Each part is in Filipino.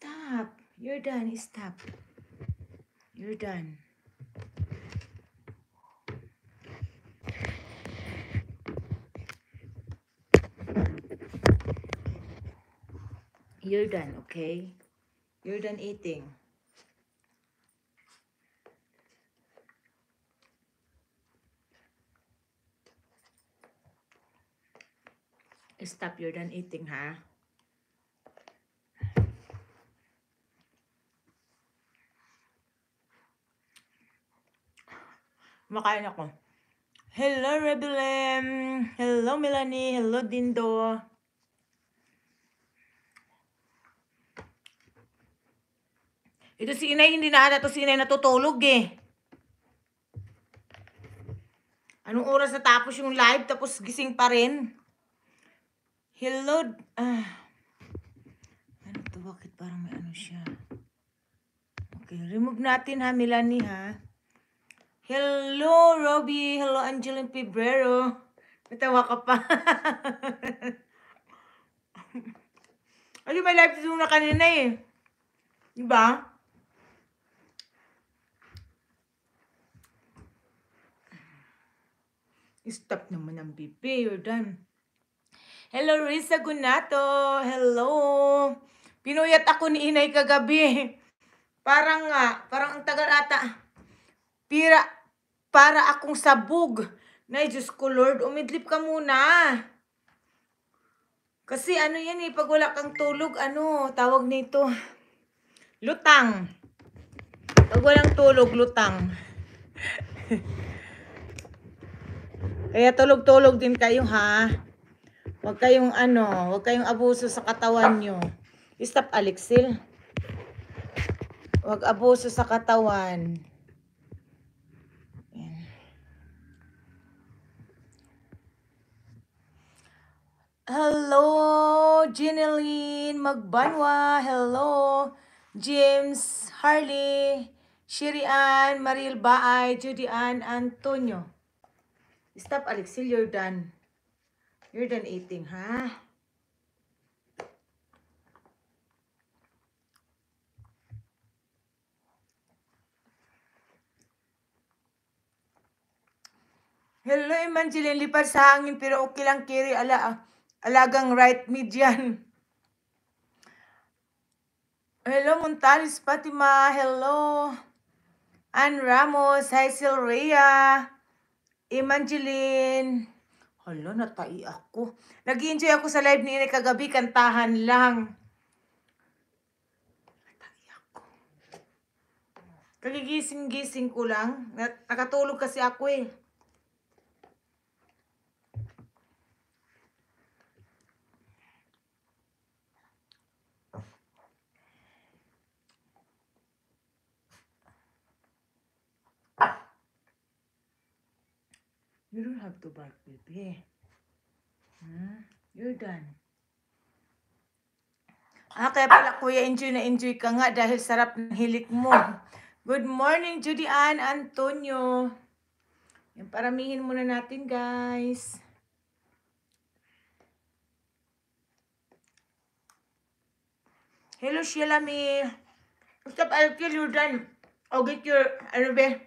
Stop. You're done. Stop. You're done. You're done, okay? You're done eating. Stop, you're done eating, ha? Huh? Kumakain ako. Hello, Rebelem! Hello, Melanie! Hello, Dindo! Ito si inay, hindi na ata to si inay natutulog eh. Anong oras natapos yung live tapos gising pa rin? Hello. Ah. Ano to? Bakit parang may ano siya? Okay, remove natin ha, Melanie ha. Hello, Robbie. Hello, Angeline Pibrero. Natawa ka pa. Ayun, may live to na kanina eh. Diba? Stop naman ang BP. You're done. Hello, Risa Gunato. Hello. Pinuyat ako ni inay kagabi. Parang nga, parang ang tagal ata. Pira, para akong sabog. Nay, Diyos ko Lord, umidlip ka muna. Kasi ano yan eh, pag wala kang tulog, ano, tawag nito, lutang. Pag walang tulog, lutang. Kaya tulog-tulog din kayo ha. Huwag kayong ano, huwag kayong abuso sa katawan nyo. Stop Alexil. Huwag abuso sa katawan. Hello, Jeneline Magbanwa. Hello, James Harley. Shirian, Maril Baay, Judy Ann, Antonio. Stop, Alexil. You're done. You're done eating, ha? Huh? Hello, Evangeline. Lipad sa hangin pero okay lang, Kiri. Ala, ah. Alagang right mid yan. Hello, Montalis Fatima. Hello. Ann Ramos. Hazel Rhea. Evangeline. Hala, natai ako. nag enjoy ako sa live ni kagabi. Kantahan lang. Natai ako. Kagigising-gising ko lang. Nakatulog kasi ako eh. You don't have to bark, baby. Hmm? You're done. Ah, kaya pala kuya, enjoy na enjoy ka nga dahil sarap ng hilik mo. Good morning, Judy Ann Antonio. Yan, paramihin muna natin, guys. Hello, Sheila May. Stop, I'll kill you done. I'll get your, ano ba?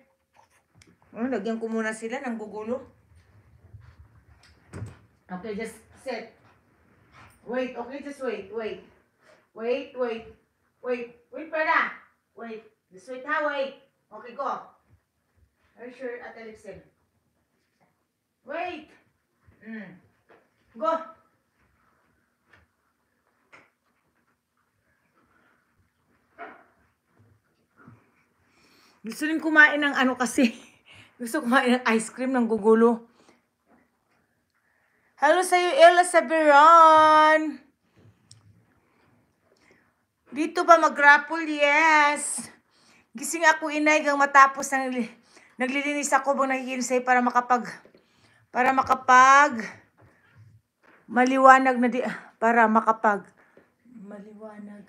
Oh, lagyan ko muna sila ng gugulo. Okay, just sit. Wait, okay, just wait, wait. Wait, wait. Wait, wait para. Wait. Just wait ha, wait. Okay, go. Are you sure at Elixir? Wait. Mm. Go. Gusto rin kumain ng ano kasi. Gusto kumain ng ice cream ng gugulo. Hello sa'yo, Ella Saberon! Dito pa mag-grapple? Yes! Gising ako, inay, gang matapos ang naglilinis ako bang nakikinisay para makapag para makapag maliwanag na di para makapag maliwanag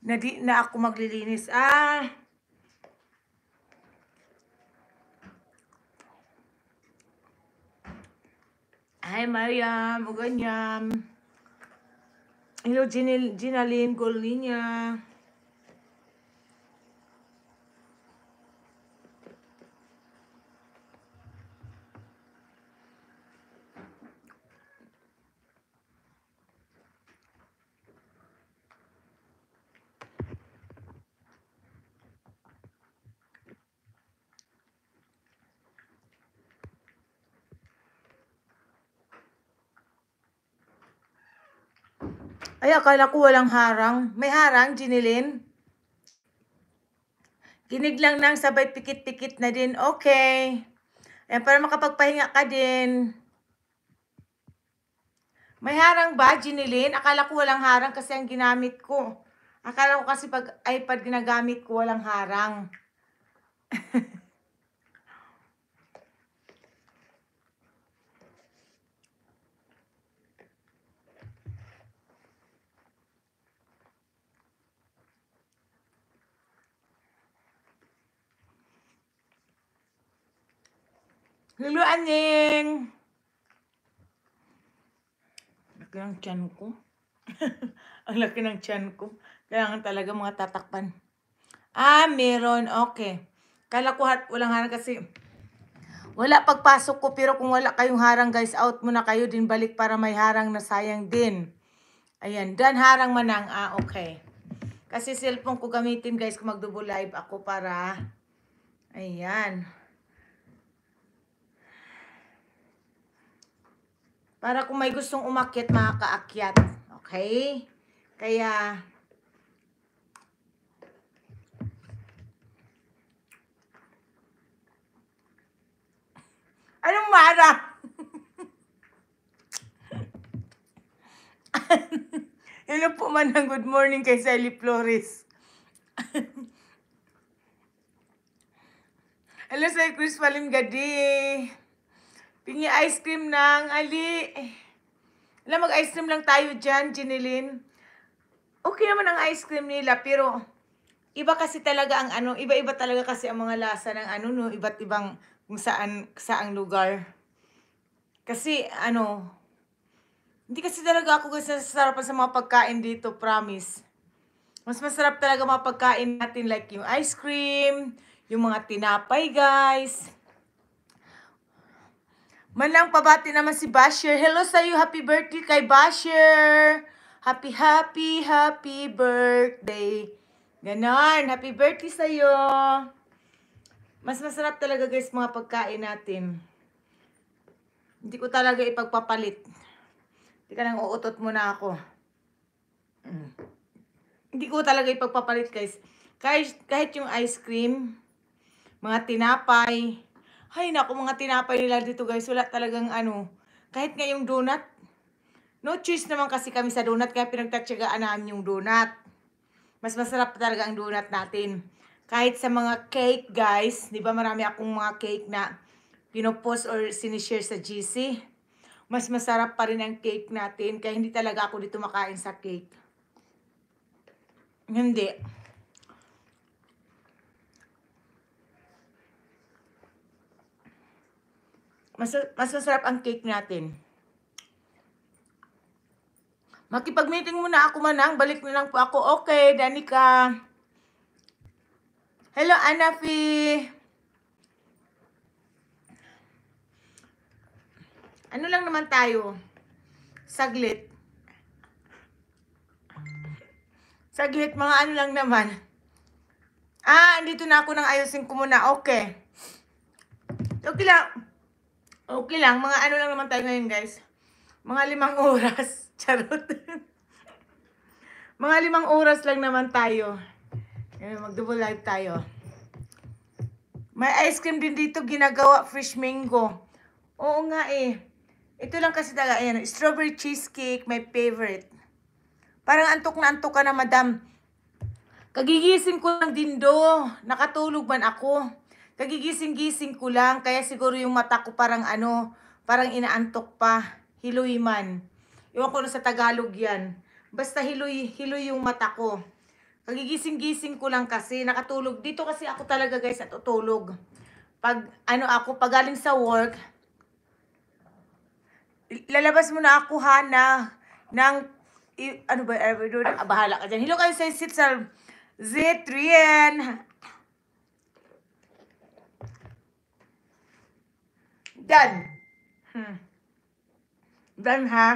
na di na ako maglilinis. Ah! Hi, Mariam. O ganyan. Hello, Ginaline Golina. Ay, akala ko walang harang. May harang, Jinilin? Kinig lang nang sabay pikit-pikit na din. Okay. Ayan, para makapagpahinga ka din. May harang ba, Jinilin? Akala ko walang harang kasi ang ginamit ko. Akala ko kasi pag iPad ginagamit ko, walang harang. Hello, Aning! Laki ng tiyan ko. Ang laki ng tiyan ko. Kailangan talaga mga tatakpan. Ah, meron. Okay. Kala ko walang harang kasi wala pagpasok ko pero kung wala kayong harang guys, out muna kayo din balik para may harang na sayang din. Ayan, dan harang manang. Ah, okay. Kasi cellphone ko gamitin guys kung magdubo live ako para ayan. Para kung may gustong umakyat, makakaakyat. Okay? Kaya, Anong mara? Hello po man ng good morning kay Sally Flores. Hello Sir Chris Palingadi. Pingi ice cream ng Ali. Eh, alam, mag-ice cream lang tayo dyan, Jeneline. Okay naman ang ice cream nila, pero iba kasi talaga ang ano, iba-iba talaga kasi ang mga lasa ng ano, no, iba't ibang kung saan, saang lugar. Kasi, ano, hindi kasi talaga ako kasi nasasarapan sa mga pagkain dito, promise. Mas masarap talaga mga pagkain natin like yung ice cream, yung mga tinapay, guys. Manang pabati naman si Basher. Hello sa iyo. Happy birthday kay Basher. Happy, happy, happy birthday. Ganon. Happy birthday sa iyo. Mas masarap talaga guys mga pagkain natin. Hindi ko talaga ipagpapalit. Hindi ka nang uutot muna ako. Mm. Hindi ko talaga ipagpapalit guys. Kahit, kahit yung ice cream, mga tinapay, Hay nako mga tinapay nila dito guys, wala talagang ano. Kahit nga yung donut, no choice naman kasi kami sa donut, kaya pinagtatsagaan namin yung donut. Mas masarap talaga ang donut natin. Kahit sa mga cake guys, di ba marami akong mga cake na pinopost or sinishare sa GC. Mas masarap pa rin ang cake natin, kaya hindi talaga ako dito makain sa cake. Hindi. Mas, mas masarap ang cake natin. Makipag-meeting muna ako manang. Balik na lang po ako. Okay, Danica. Hello, Anafi. Ano lang naman tayo? Saglit. Saglit, mga ano lang naman. Ah, andito na ako nang ayusin ko muna. Okay. Okay lang. Okay lang. Mga ano lang naman tayo ngayon, guys. Mga limang oras. Charot. mga limang oras lang naman tayo. Mag-double live tayo. May ice cream din dito ginagawa. Fresh mango. Oo nga eh. Ito lang kasi talaga. Ayan, strawberry cheesecake. My favorite. Parang antok na antok ka na, madam. Kagigising ko lang ng dindo. Nakatulog man ako. Kagigising-gising ko lang, kaya siguro yung mata ko parang ano, parang inaantok pa. Hiloy man. Iwan ko na sa Tagalog yan. Basta hiloy, hiloy yung mata ko. Kagigising-gising ko lang kasi, nakatulog. Dito kasi ako talaga guys, at utulog. Pag ano ako, pag galing sa work, lalabas muna ako ha na, ng, i, ano ba, ever eh, do, bahala ka dyan. Hello kayo sa Z3N. Dyan. Hmm. Dyan ha.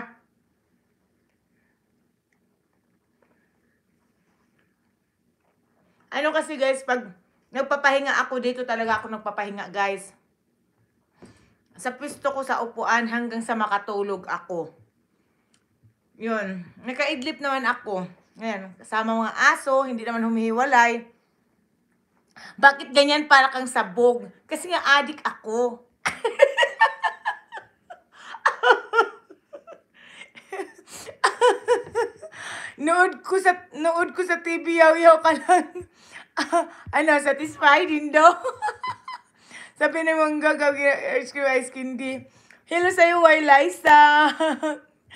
Ano kasi guys, pag nagpapahinga ako dito talaga ako nagpapahinga guys. Sa pwesto ko sa upuan hanggang sa makatulog ako. Yun. Nakaidlip naman ako. Ngayon, kasama mga aso, hindi naman humihiwalay. Bakit ganyan para kang sabog? Kasi nga addict ako. Nood ko sa, nood ko sa TV, yaw-yaw ka lang. ano, satisfied, din daw. Sabi na mong gagawin, ice cream, ice cream, di. Hello sa'yo, why Liza?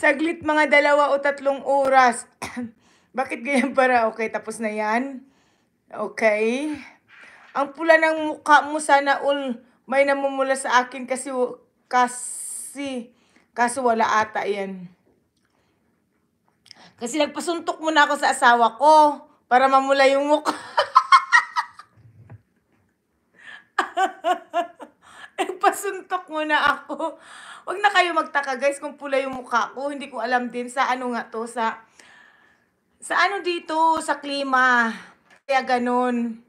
Saglit mga dalawa o tatlong oras. Bakit ganyan para? Okay, tapos na yan. Okay. Ang pula ng mukha mo sana all may namumula sa akin kasi kasi kaso wala ata yan. Kasi nagpasuntok na ako sa asawa ko para mamula yung mukha. Nagpasuntok na ako. Huwag na kayo magtaka guys kung pula yung mukha ko. Hindi ko alam din sa ano nga to, sa... Sa ano dito, sa klima. Kaya ganun.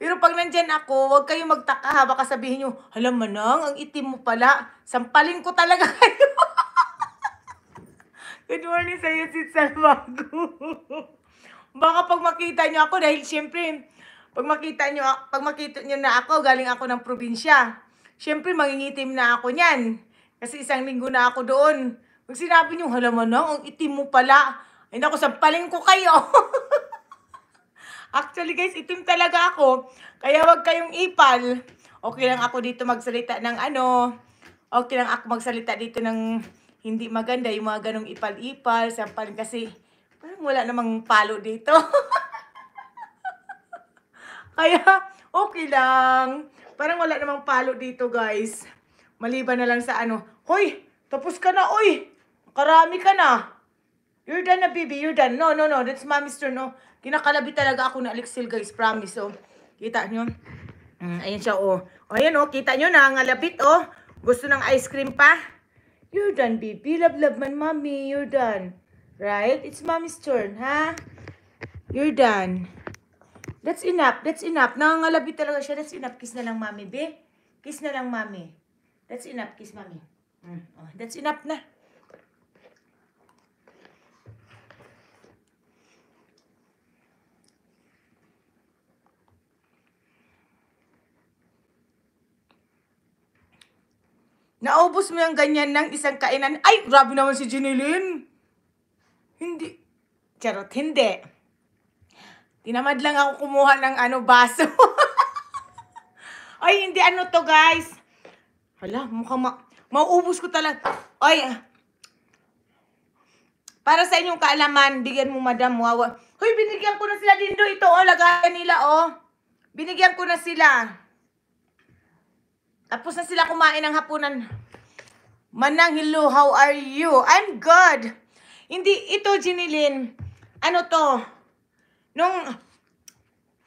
Pero pag nandyan ako, huwag kayong magtaka ha. Baka sabihin nyo, alam mo nang, ang itim mo pala. Sampalin ko talaga kayo. Good morning sa iyo, Sid Salmago. Baka pag makita niyo ako, dahil siyempre, pag makita niyo, pag makita niyo na ako, galing ako ng probinsya. Siyempre, mangingitim na ako niyan. Kasi isang linggo na ako doon. Pag sinabi niyo, hala mo ang itim mo pala. Ay naku, sampalin ko kayo. Actually guys, itim talaga ako. Kaya wag kayong ipal. Okay lang ako dito magsalita ng ano. Okay lang ako magsalita dito ng hindi maganda yung mga ganong ipal-ipal, sampal kasi parang wala namang palo dito. Kaya, okay lang. Parang wala namang palo dito, guys. Maliban na lang sa ano, Hoy, tapos ka na, oy! Karami ka na. You're done na, baby. You're done. No, no, no. That's mommy's turn, no. Kinakalabi talaga ako na Alexil, guys. Promise, oh. Kita nyo? Mm, ayan siya, oh. O, ayan, oh. Kita nyo, na. Ang nangalabit, oh. Gusto ng ice cream pa? You're done, baby. Love-love man, mommy. You're done. Right? It's mommy's turn, ha? You're done. That's enough. That's enough. Nangangalabi talaga siya. That's enough. Kiss na lang, mommy, be. Kiss na lang, mommy. That's enough. Kiss, mommy. Mm. Oh, that's enough na. Naubos mo yung ganyan ng isang kainan. Ay, grabe naman si Jinilin. Hindi. Charot, hindi. Tinamad lang ako kumuha ng ano, baso. Ay, hindi ano to, guys. Hala, mukhang ma maubos ko talaga. Ay, ah. para sa inyong kaalaman, bigyan mo, madam. Wawa. Hoy, binigyan ko na sila din do ito. Oh, lagayan nila, oh. Binigyan ko na sila. Tapos na sila kumain ng hapunan. Manang hello, how are you? I'm good. Hindi, ito, Jinilin, ano to, nung,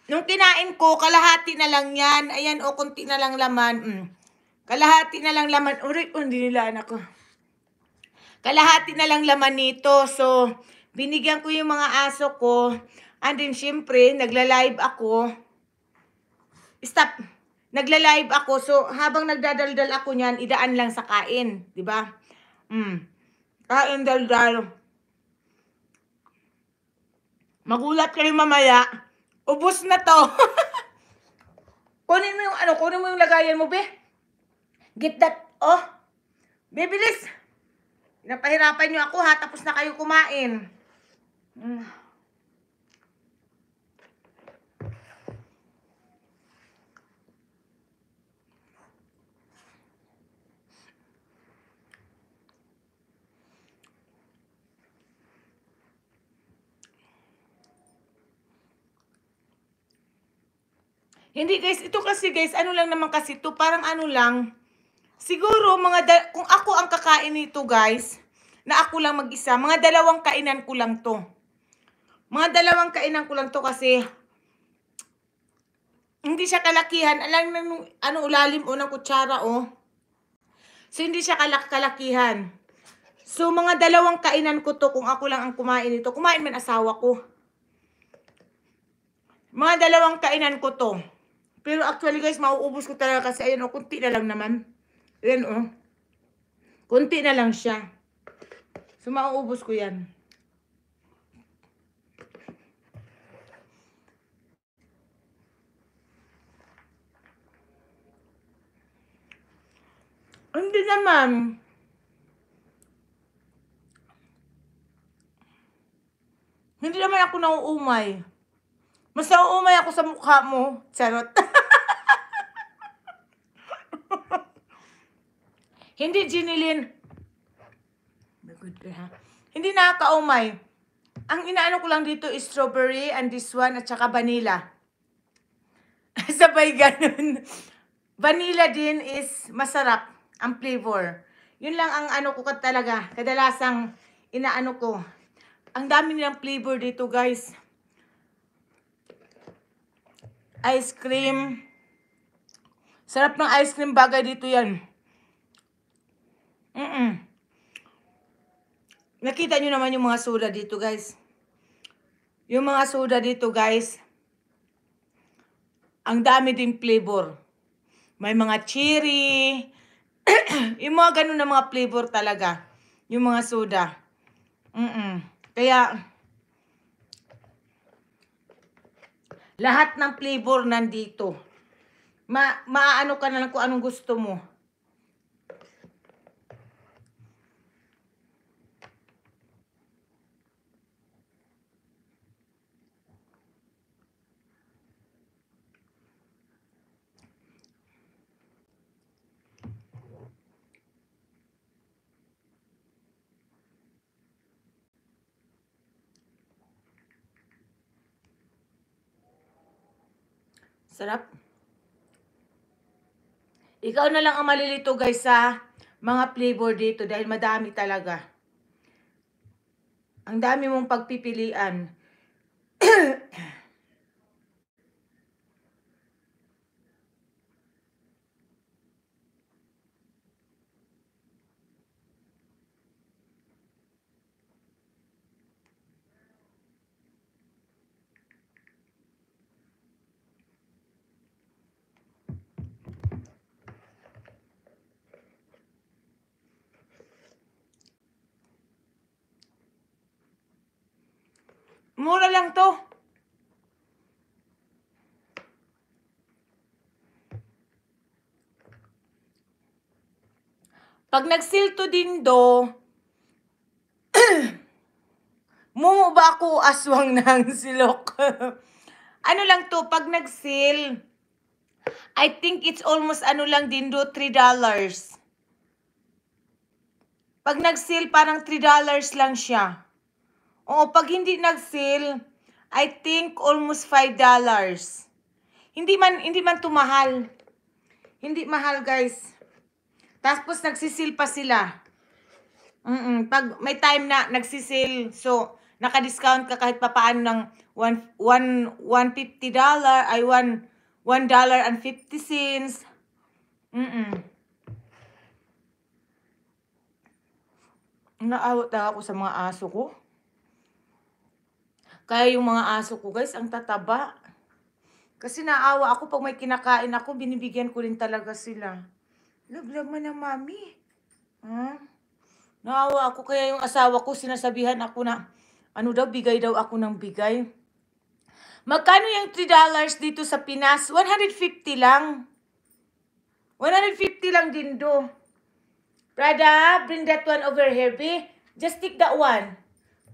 nung kinain ko, kalahati na lang yan. Ayan, o, konti na lang laman. Mm. Kalahati na lang laman. Uy, oh, hindi nila anak ko. Kalahati na lang laman nito. So, binigyan ko yung mga aso ko. And then, syempre, nagla-live ako. Stop nagla-live ako. So, habang nagdadaldal ako niyan, idaan lang sa kain. ba? Diba? Mm. Kain daldal. Magulat kayo mamaya. Ubus na to. kunin mo yung ano, kunin mo yung lagayan mo, be. Get that, oh. Bibilis. Napahirapan niyo ako ha, tapos na kayo kumain. Mm. Hindi guys, ito kasi guys, ano lang naman kasi to parang ano lang, siguro mga, kung ako ang kakain nito guys, na ako lang mag-isa, mga dalawang kainan ko lang to. Mga dalawang kainan ko lang to kasi, hindi siya kalakihan. Alam mo, ano, ulalim o ng kutsara o. Oh. So, hindi siya kalak kalakihan. So, mga dalawang kainan ko to kung ako lang ang kumain nito. Kumain man asawa ko. Mga dalawang kainan ko to. Pero actually guys, mauubos ko talaga kasi ayan o, oh, kunti na lang naman. Ayan o. Oh. Kunti na lang siya. So mauubos ko yan. Hindi naman. Hindi naman ako nauumay. Mas nauumay ako sa mukha mo. Charot. Hindi ginilin. Good ka, ha? Hindi nakakaumay. Ang inaano ko lang dito is strawberry and this one at saka vanilla. Sabay ganun. Vanilla din is masarap ang flavor. Yun lang ang ano ko talaga. Kadalasang inaano ko. Ang dami nilang flavor dito guys. Ice cream. Sarap ng ice cream bagay dito yan. Mm -mm. Nakita nyo naman yung mga soda dito guys. Yung mga soda dito guys. Ang dami din flavor. May mga cherry. yung mga ganun na mga flavor talaga. Yung mga soda. Mm -mm. Kaya... Lahat ng flavor nandito ma maaano ka na lang kung anong gusto mo. Sarap. Ikaw na lang ang malilito guys sa mga flavor dito dahil madami talaga. Ang dami mong pagpipilian. lang to. Pag nag-seal to din do, mumuba ako aswang ng silok. ano lang to, pag nag-seal, I think it's almost ano lang din do, $3. Pag nag-seal, parang $3 lang siya. Oo, pag hindi nag-sale, I think almost $5. Hindi man, hindi man tumahal. Hindi mahal, guys. Tapos nagsisil pa sila. Mm, mm Pag may time na nagsisil, so naka-discount ka kahit papaano ng 1 150 dollar ay 1 1 dollar and 50 cents. Mm. -mm. Naawat na ako sa mga aso ko. Kaya yung mga aso ko, guys, ang tataba. Kasi naawa ako pag may kinakain ako, binibigyan ko rin talaga sila. Love-love mo na, mami. Hmm? Naawa ako, kaya yung asawa ko, sinasabihan ako na, ano daw, bigay daw ako ng bigay. Magkano yung $3 dito sa Pinas? 150 lang. 150 lang din do. Prada, bring that one over here, B. Just take that one.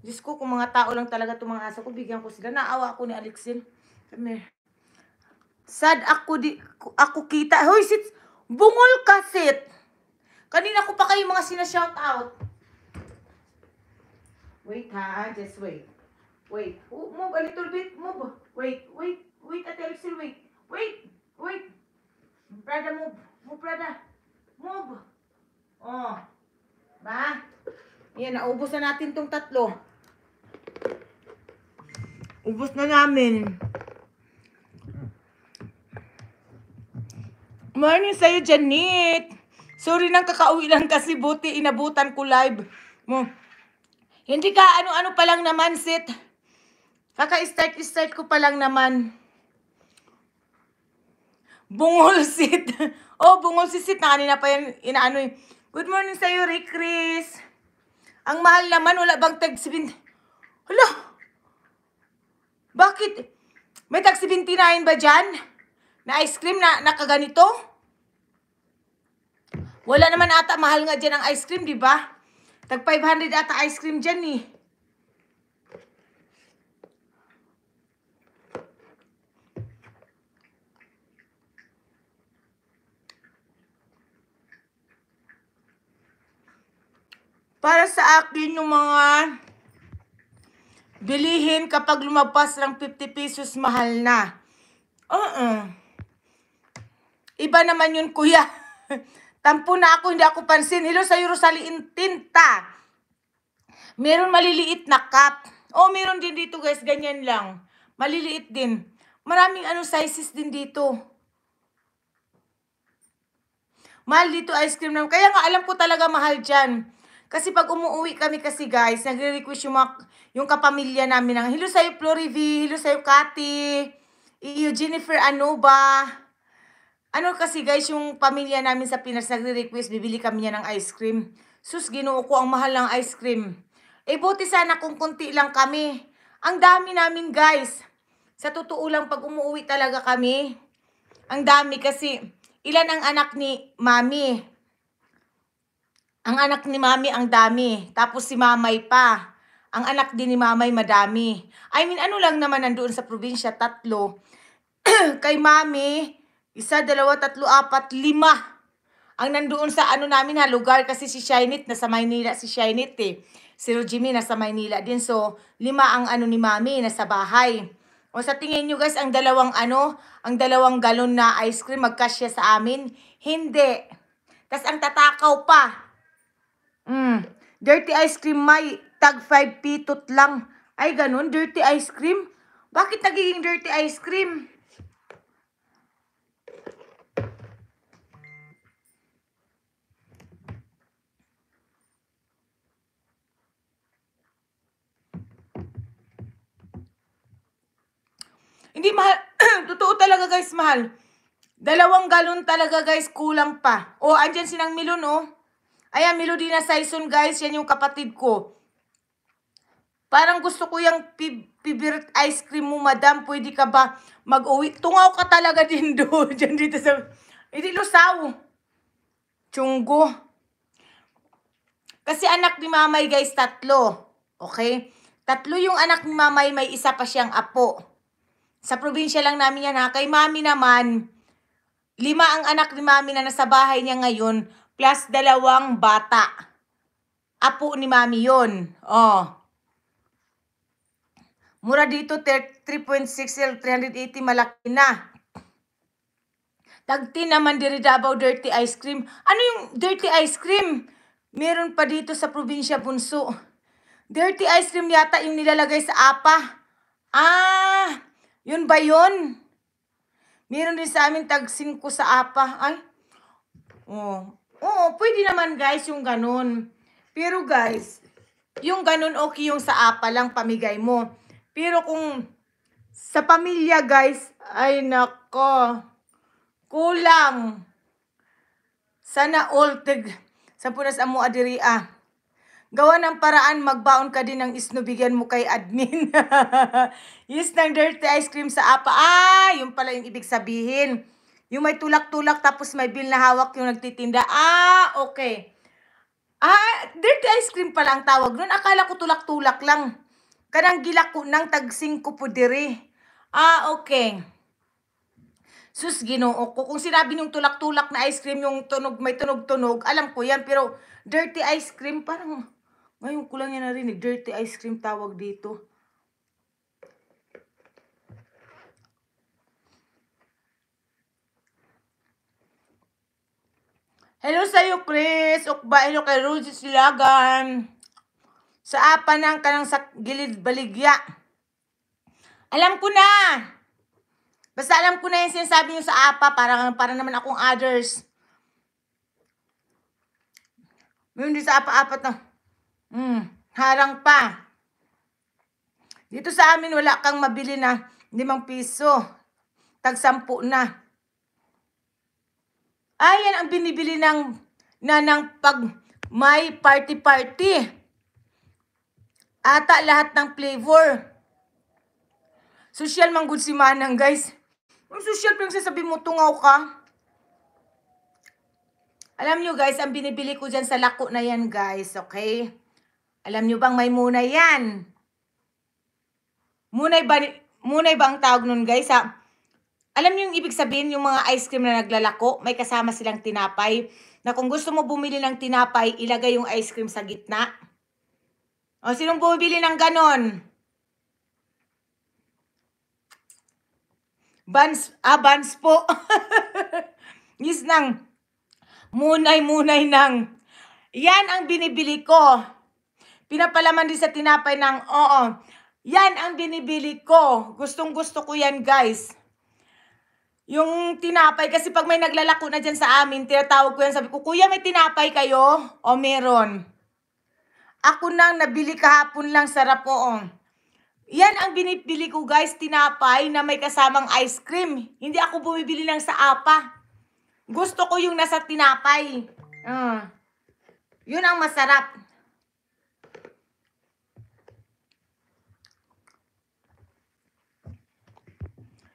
Diyos ko, kung mga tao lang talaga itong mga aso ko, bigyan ko sila. Naawa ako ni Alexin. Come here. Sad ako di, ako kita. Hoy, sit, bungol ka, sit. Kanina ko pa kayo mga sinashout out. Wait ha, just wait. Wait. Oh, move a little bit. Move. Wait, wait, wait, Ate Alexin, wait. Wait, wait. Brada, move. Move, brada. Move. Oh. Ba? Yan, naubos na natin tong tatlo. Ubus na namin. Morning sa'yo, Janet. Sorry nang kakauwi lang kasi buti inabutan ko live mo. Hindi ka ano-ano pa lang naman, sit. Kaka-start-start ko pa lang naman. Bungol, sit. oh, bungol si sit. Nakanina pa yan, inaano eh. Good morning sa'yo, Rick Chris. Ang mahal naman, wala bang tag 70? Hala! Bakit? May tag 79 ba dyan? Na ice cream na nakaganito? Wala naman ata mahal nga dyan ang ice cream, di ba? Tag 500 ata ice cream dyan eh. Para sa akin yung mga Bilihin kapag lumabas ng 50 pesos, mahal na. Uh-uh. Iba naman yun, kuya. Tampo na ako, hindi ako pansin. Hello sa'yo, Rosalie Tinta. Meron maliliit na cup. Oh, meron din dito, guys. Ganyan lang. Maliliit din. Maraming ano sizes din dito. Mahal dito ice cream naman. Kaya nga alam ko talaga mahal dyan. Kasi pag umuwi kami kasi guys, nagre-request yung mga yung kapamilya namin ng Hello sa'yo Florivi, hello sa'yo Cathy, iyo Jennifer Anuba. Ano kasi guys, yung pamilya namin sa Pinas nagre-request, bibili kami niya ng ice cream. Sus, ginoo ko ang mahal ng ice cream. Eh buti sana kung kunti lang kami. Ang dami namin guys. Sa totoo lang pag umuwi talaga kami, ang dami kasi ilan ang anak ni mami? Ang anak ni mami ang dami. Tapos si mamay pa. Ang anak din ni mamay madami. I mean, ano lang naman nandoon sa probinsya, tatlo. Kay mami, isa, dalawa, tatlo, apat, lima. Ang nandoon sa ano namin ha, lugar kasi si Shinit, nasa Maynila si Shinit eh. Si Rojimi nasa Maynila din. So, lima ang ano ni mami, nasa bahay. O sa tingin nyo guys, ang dalawang ano, ang dalawang galon na ice cream, magkasya sa amin? Hindi. Tapos ang tatakaw pa. Mm. Dirty ice cream, may tag 5 pitot lang. Ay, ganun, dirty ice cream. Bakit nagiging dirty ice cream? Hindi mahal. Totoo talaga guys, mahal. Dalawang galon talaga guys, kulang pa. O, oh, andyan si Nang Milon, oh. Ayan, na Saison guys, yan yung kapatid ko. Parang gusto ko yung pibir ice cream mo, madam. Pwede ka ba mag-uwi? Tungaw ka talaga din doon. Diyan dito sa... Hindi lusaw. Chunggo. Kasi anak ni mamay, guys, tatlo. Okay? Tatlo yung anak ni mamay, may isa pa siyang apo. Sa probinsya lang namin yan ha. Kay mami naman, lima ang anak ni mami na nasa bahay niya ngayon, plus dalawang bata. Apo ni mami yon. Oh. Mura dito, 3.6 L, 380, malaki na. Tagti naman diri Davao Dirty Ice Cream. Ano yung Dirty Ice Cream? Meron pa dito sa probinsya Bunso. Dirty ice cream yata yung nilalagay sa apa. Ah, yun ba yun? Meron din sa amin tag 5 sa apa. Ay, oh. oo, pwede naman guys yung ganun. Pero guys, yung ganun okay yung sa apa lang pamigay mo. Pero kung sa pamilya guys, ay nako, kulang. Sana all tig sa punas amo adiri ah. Gawa ng paraan, magbaon ka din ng isno, mo kay admin. yes, ng dirty ice cream sa apa. Ah, yun pala yung ibig sabihin. Yung may tulak-tulak tapos may bill na hawak yung nagtitinda. Ah, okay. Ah, dirty ice cream pala ang tawag nun. Akala ko tulak-tulak lang. Kanang gilako nang tagsing ko po diri. Ah, okay. Sus, ginoo ko. Kung sinabi niyong tulak-tulak na ice cream, yung tunog, may tunog-tunog, alam ko yan. Pero dirty ice cream, parang ngayon ko lang yan narinig. Dirty ice cream tawag dito. Hello sa'yo, Chris. Ukba, hello kay Rosie Silagan sa apanang kanang sa gilid baligya. Alam ko na. Basta alam ko na yung sinasabi nyo sa apa para, para naman akong others. Mayroon din sa apa-apat na. Mm, harang pa. Dito sa amin, wala kang mabili na limang piso. Tag sampu na. Ayan ah, ang binibili ng, na pag may party-party. Ata lahat ng flavor. Social man good si Manang, guys. Ang social pa sasabi mo, tungaw ka. Alam nyo, guys, ang binibili ko dyan sa lako na yan, guys. Okay? Alam nyo bang may muna yan? Munay ba, munay ba ang tawag nun, guys? Ha? Alam niyo yung ibig sabihin, yung mga ice cream na naglalako, may kasama silang tinapay. Na kung gusto mo bumili ng tinapay, ilagay yung ice cream sa gitna. O, sinong bumibili ng ganon? Bans, ah, bans po. Yes nang munay-munay nang. Yan ang binibili ko. Pinapalaman din sa tinapay ng oo. Yan ang binibili ko. Gustong gusto ko yan guys. Yung tinapay, kasi pag may naglalako na dyan sa amin, tinatawag ko yan, sabi ko, Kuya, may tinapay kayo? O meron. Ako nang nabili kahapon lang sarap oo. Yan ang binibili ko guys, tinapay na may kasamang ice cream. Hindi ako bumibili ng sa apa. Gusto ko yung nasa tinapay. Uh, yun ang masarap.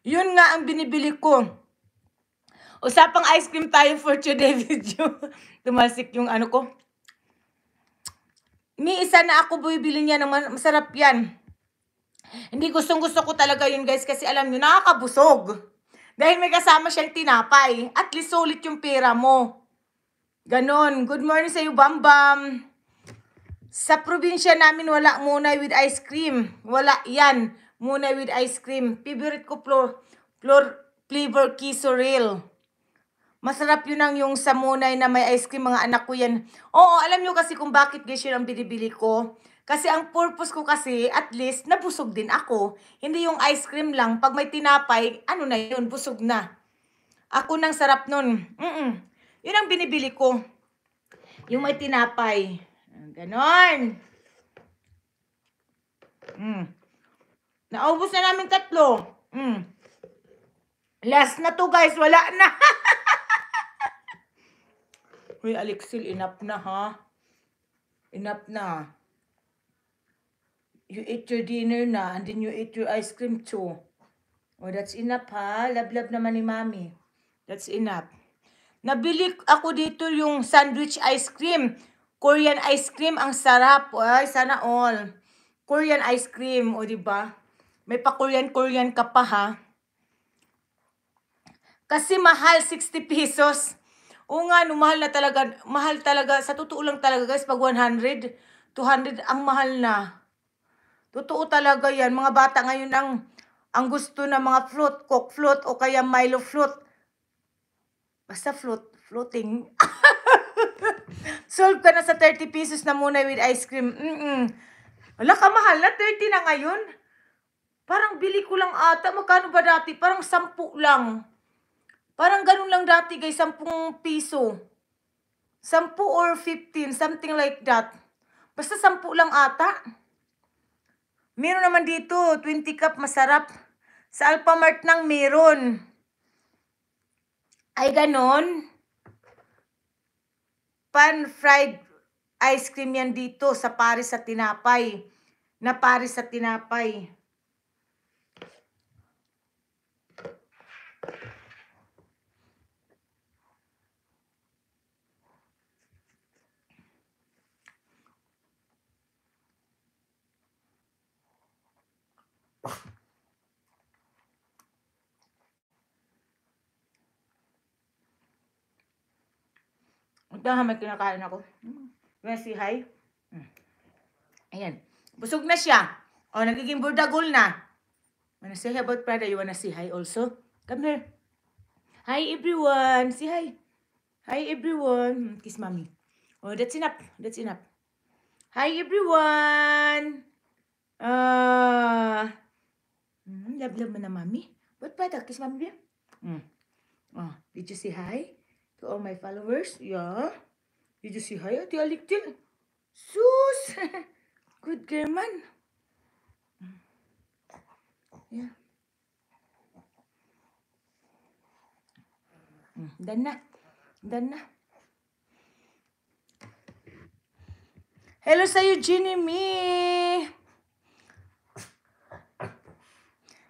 Yun nga ang binibili ko. Usapang ice cream tayo for today video. Tumasik yung ano ko. Miisa na ako bibili niya ng masarap yan. Hindi gustong gusto ko talaga yun guys kasi alam nyo, nakakabusog. Dahil may kasama siyang tinapay. At least sulit yung pera mo. Ganon. Good morning sa'yo, Bambam. Sa probinsya namin, wala muna with ice cream. Wala yan. Muna with ice cream. Favorite ko floor, floor flavor queso real. Masarap yun ang yung samunay na may ice cream, mga anak ko yan. Oo, alam nyo kasi kung bakit guys yun ang binibili ko. Kasi ang purpose ko kasi, at least, nabusog din ako. Hindi yung ice cream lang. Pag may tinapay, ano na yun, busog na. Ako nang sarap nun. Mm, mm Yun ang binibili ko. Yung may tinapay. Ganon. Mm. Naubos na namin tatlo. Mm. Last na to guys, wala na. Uy, Alexil, enough na ha. Enough na. You ate your dinner na and then you ate your ice cream too. Oh, that's enough ha. Lablab naman ni Mami. That's enough. Nabili ako dito yung sandwich ice cream. Korean ice cream, ang sarap. Ay, sana all. Korean ice cream, o oh, ba? Diba? May pa-Korean-Korean ka pa, ha? Kasi mahal, 60 pesos. Oo nga, no, mahal na talaga. Mahal talaga. Sa totoo lang talaga, guys, pag 100, 200, ang mahal na. Totoo talaga yan. Mga bata ngayon ang, ang gusto ng mga float, coke float, o kaya Milo float. Basta float, floating. Solve ka na sa 30 pesos na muna with ice cream. Mm-mm. Wala ka mahal na, 30 na ngayon. Parang bili ko lang ata. Magkano ba dati? Parang 10 lang. Parang ganun lang dati guys, 10 piso. 10 or 15, something like that. Basta 10 lang ata. Meron naman dito, 20 cup, masarap. Sa Alphamart nang meron. Ay ganon. Pan-fried ice cream yan dito sa Paris sa Tinapay. Na Paris sa Tinapay. Dahil may kinakain ako. Mm. You hi? Mm. Ayan. Busog na siya. O, oh, nagiging burdagol na. Wanna say hi about Prada? You wanna see hi also? Come here. Hi everyone. Say hi. Hi everyone. Hmm, kiss mommy. Oh, that's enough. That's enough. Hi everyone. Ah. Uh, mm, love love mo na mommy. What Prada? Kiss mommy. Mm. Oh, did you say hi? to all my followers. Yeah. Did you see hi at the aliktil? Sus! Good girl man. Yeah. Done na. Done na. Hello you, Ginny Me!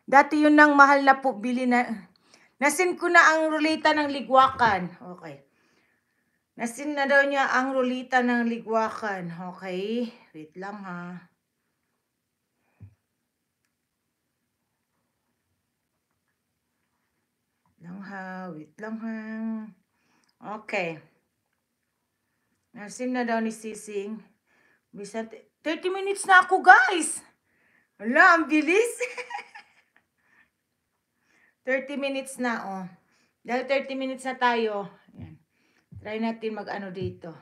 Dati yun ang mahal na po, bili na... Nasin ko na ang rulita ng ligwakan. Okay. Nasin na daw niya ang rulita ng ligwakan. Okay. Wait lang ha. lang ha. Wait lang ha. Okay. Nasin na daw ni Sising. Bisan 30 minutes na ako guys. Wala, ang bilis. 30 minutes na, oh. Dahil 30 minutes na tayo. Ayan. Try natin mag-ano dito.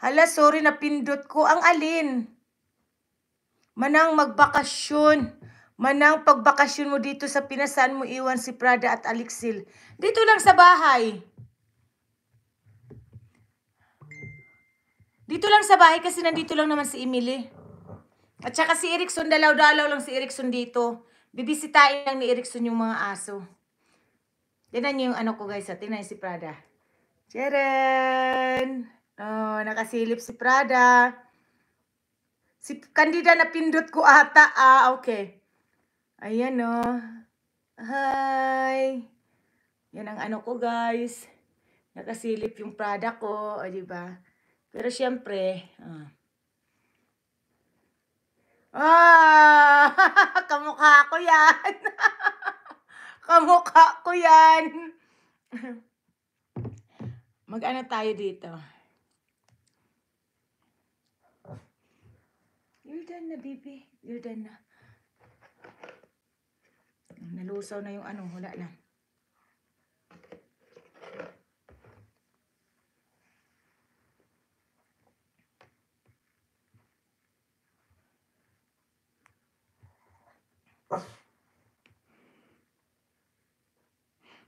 Hala, sorry, na pindot ko. Ang alin? Manang magbakasyon. Manang pagbakasyon mo dito sa Pinasan mo iwan si Prada at Alexil. Dito lang sa bahay. Dito lang sa bahay kasi nandito lang naman si Emily. At saka si Erickson, dalaw-dalaw lang si Erickson dito. Bibisitain lang ni Erickson yung mga aso. Tignan niyo yung ano ko guys. Ah. Tignan si Prada. Sharon! Oh, nakasilip si Prada. Si Candida na pindot ko ata. Ah, okay. Ayan oh. Hi! Yan ang ano ko guys. Nakasilip yung Prada ko. O, oh, diba? Pero syempre, ah. Ah, kamukha ko yan. kamukha ko yan. Mag-ano tayo dito? You're done na, baby. You're done na. Nalusaw na yung ano, Wala na.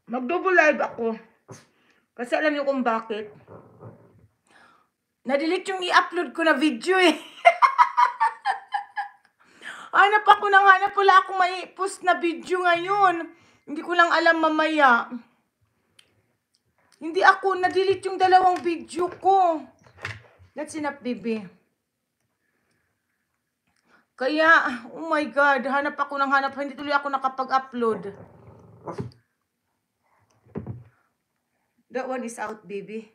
Mag-double live ako. Kasi alam niyo kung bakit. Nadelete yung i-upload ko na video eh. hanap ako ng hanap. Wala akong may post na video ngayon. Hindi ko lang alam mamaya. Hindi ako, na-delete yung dalawang video ko. That's enough, baby. Kaya, oh my God, hanap ako ng hanap. Hindi tuloy ako nakapag-upload. That one is out, baby.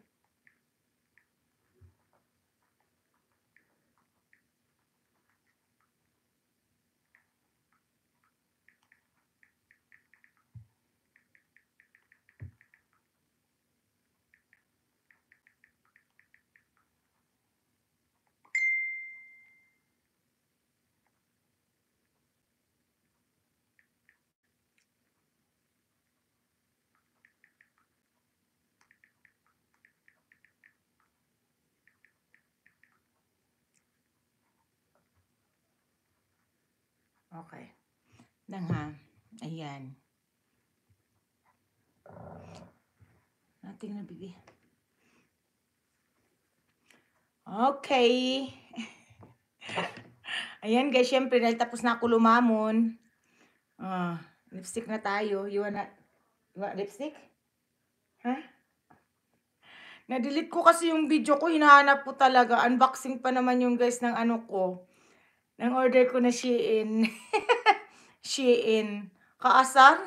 Okay. Lang ha. Ayan. Nating nabigay. Okay. Ayan guys, syempre dahil tapos na ako lumamon. Uh, lipstick na tayo. You wanna, you want lipstick? Huh? Na-delete ko kasi yung video ko. Hinahanap ko talaga. Unboxing pa naman yung guys ng ano ko nang order ko na Shein. Shein. Kaasar?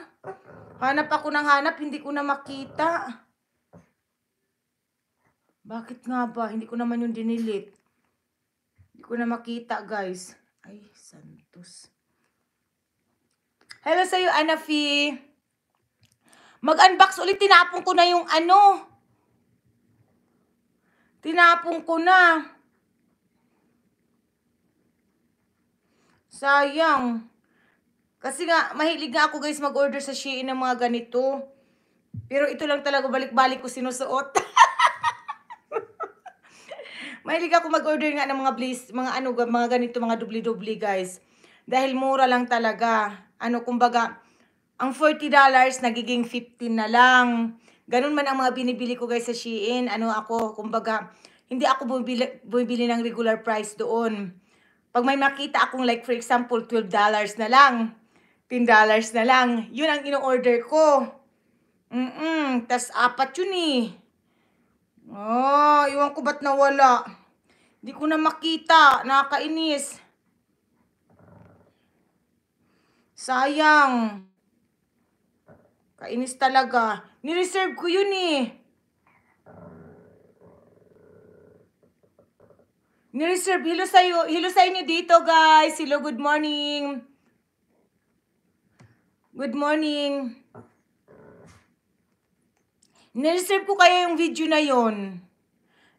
Hanap ako ng hanap, hindi ko na makita. Bakit nga ba? Hindi ko naman yung dinilit. Hindi ko na makita, guys. Ay, santos. Hello sa'yo, Anafi. Mag-unbox ulit. Tinapon ko na yung ano. Tinapon ko na. Sayang. Kasi nga, mahilig nga ako guys mag-order sa Shein ng mga ganito. Pero ito lang talaga balik-balik ko sinusuot. mahilig ako mag-order nga ng mga blaze, mga ano, mga ganito, mga dubli-dubli guys. Dahil mura lang talaga. Ano, kumbaga, ang $40 nagiging 15 na lang. Ganun man ang mga binibili ko guys sa Shein. Ano ako, kumbaga, hindi ako bumibili, bumibili ng regular price doon. Pag may makita akong like for example, $12 dollars na lang, $10 dollars na lang, yun ang ino-order ko. Mm-mm, tas apat yun eh. Oh, iwan ko ba't nawala? Hindi ko na makita, nakakainis. Sayang. Kainis talaga. ni-reserve ko yun eh. Nireserve, hilo sa'yo, hilo sa inyo dito guys. Hello, good morning. Good morning. Nireserve ko kaya yung video na yon.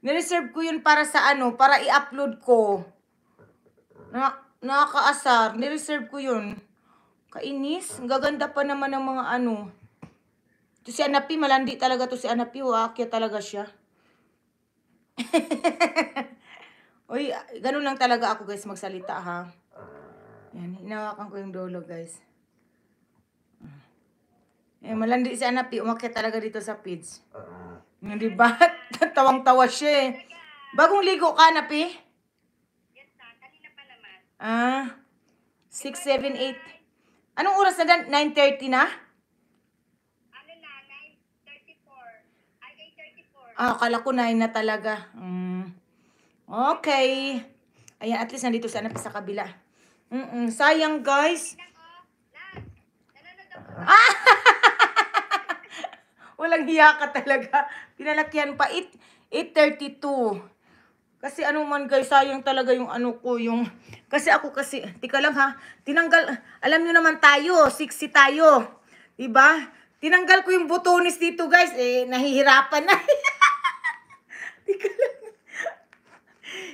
Nireserve ko yun para sa ano, para i-upload ko. Na, nakakaasar. Nireserve ko yun. Kainis. Ang gaganda pa naman ng mga ano. Ito si Anapi, malandi talaga to si Anapi. Wakya talaga siya. Uy, ganun lang talaga ako guys magsalita ha. Yan, hinawakan ko yung dolo guys. Eh, malandi si Anapi. Umakyat talaga dito sa pits. Uh, Di ba? Tawang-tawa siya eh. Bagong ligo ka, Anapi? Yes, ta. Kanina pa naman. Ah. 6, 7, 8. Anong oras na dan? 9.30 na? Ano na? 9.34. Ay, 8.34. Ah, akala ko 9 na talaga. Mm. Okay. Ayan, at least nandito sana pa sa kabila. Mm, -mm sayang, guys. Ah! Walang hiya ka talaga. Pinalakyan pa. 8, 8.32. Kasi ano man guys, sayang talaga yung ano ko, yung... Kasi ako kasi, tika lang ha, tinanggal, alam nyo naman tayo, 60 tayo. Diba? Tinanggal ko yung butonis dito guys, eh, nahihirapan na. tika lang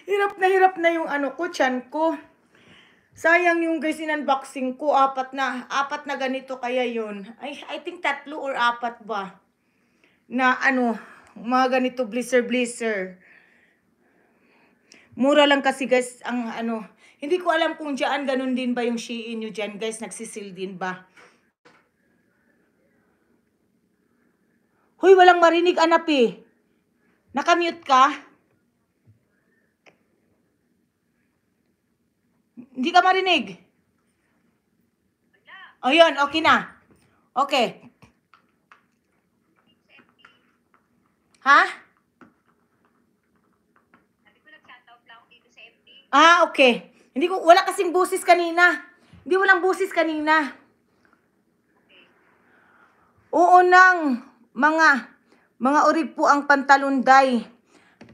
hirap na hirap na yung ano ko, chan ko. Sayang yung guys, in-unboxing ko. Apat na. Apat na ganito kaya yon I, I think tatlo or apat ba? Na ano, mga ganito blister-blister. Mura lang kasi guys, ang ano. Hindi ko alam kung dyan, ganun din ba yung Shein nyo dyan guys. Nagsisil din ba? Hoy, walang marinig, anak eh. Nakamute ka? Hindi ka marinig. O oh, yun, okay na. Okay. Ha? Ah, okay. Hindi ko, wala kasing busis kanina. Hindi walang busis kanina. Oo nang mga mga orig po ang pantalon day.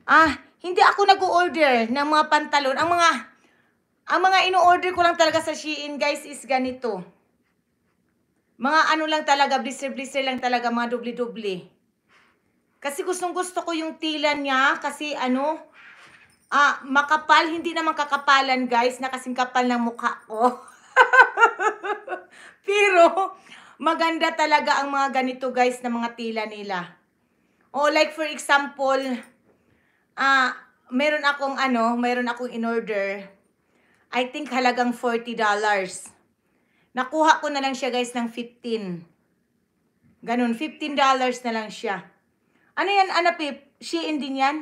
Ah, hindi ako nag-order ng mga pantalon. Ang mga ang mga ino-order ko lang talaga sa Shein, guys, is ganito. Mga ano lang talaga, blister-blister lang talaga, mga dubli-dubli. Kasi gustong gusto ko yung tila niya, kasi ano, ah, makapal, hindi naman kakapalan, guys, na kasing kapal ng mukha ko. Pero, maganda talaga ang mga ganito, guys, na mga tila nila. O, like for example, ah, meron akong ano, meron akong in-order I think halagang $40. Nakuha ko na lang siya guys ng 15. Ganun, $15 na lang siya. Ano yan, Ana Anapip? Shein din yan?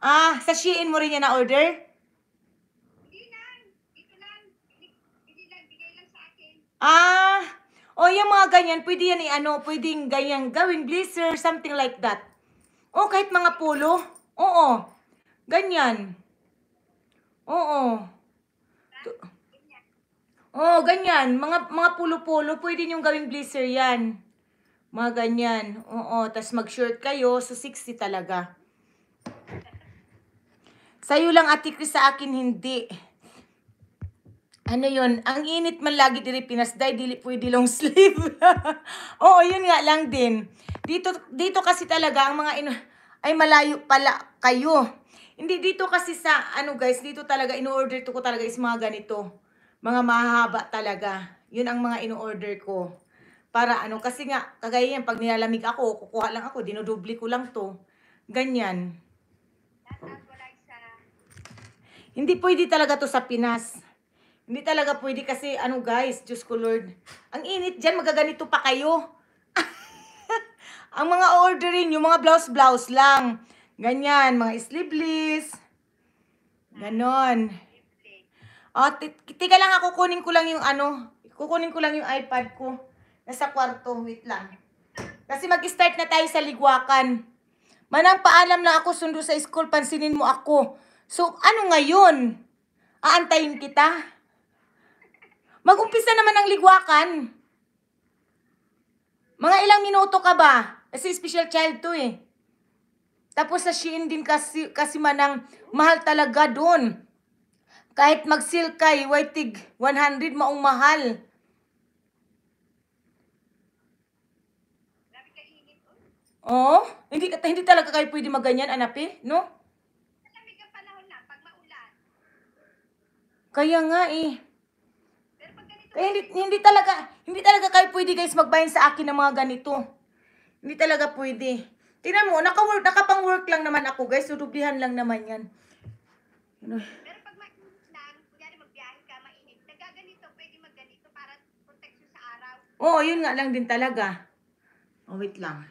Ah, sa Shein mo rin yan na-order? Hindi lang. Dito lang. Hindi lang. sa akin. Ah. O, yung mga ganyan, pwede yan i-ano, pwedeng ganyan gawin, blazer, something like that. O, kahit mga polo. Oo. Ganyan. Oo. Oo, ganyan. Mga, mga pulo-pulo, pwede nyong gawing blazer yan. Mga ganyan. Oo, tas mag-short kayo sa 60 talaga. Sa'yo lang, Ate Chris, sa akin hindi. Ano yun? Ang init man lagi diri Pinas, dahil dili pwede long sleeve. Oo, yun nga lang din. Dito, dito kasi talaga, ang mga ino... Ay, malayo pala kayo. Hindi, dito kasi sa, ano guys, dito talaga, in-order to ko talaga is mga ganito. Mga mahaba talaga. Yun ang mga in-order ko. Para ano, kasi nga, kagaya yan, pag nilalamig ako, kukuha lang ako, dinodoble ko lang to. Ganyan. Hindi pwede talaga to sa Pinas. Hindi talaga pwede kasi, ano guys, Diyos ko Lord. Ang init diyan, magaganito pa kayo. ang mga ordering, yung mga blouse-blouse lang. Ganyan, mga sleeveless. Ganon. O, oh, tika lang ako, kunin ko lang yung ano, kukunin ko lang yung iPad ko. Nasa kwarto, wait lang. Kasi mag-start na tayo sa ligwakan. Manang paalam lang ako sundo sa school, pansinin mo ako. So, ano ngayon? Aantayin kita? Mag-umpisa naman ang ligwakan. Mga ilang minuto ka ba? Kasi special child to eh. Tapos sa Shein din kasi, kasi manang mahal talaga doon. Kahit mag-sale kay Waitig 100 maong mahal. Oo. Oh, hindi, hindi talaga kayo pwede maganyan, anapi, no? Malamig ang panahon na, pag maulan. Kaya nga eh. Kaya hindi, hindi talaga, hindi talaga kayo pwede guys magbayan sa akin ng mga ganito. Hindi talaga pwede. Tingnan mo, naka-work, nakapang-work lang naman ako, guys. Sudublihan lang naman yan. Ano? Pero pag mag-inang, kunyari magbiyahe ka, mainit, nagaganito, pwede magganito para protection sa araw. Oo, oh, yun nga lang din talaga. Oh, wait lang.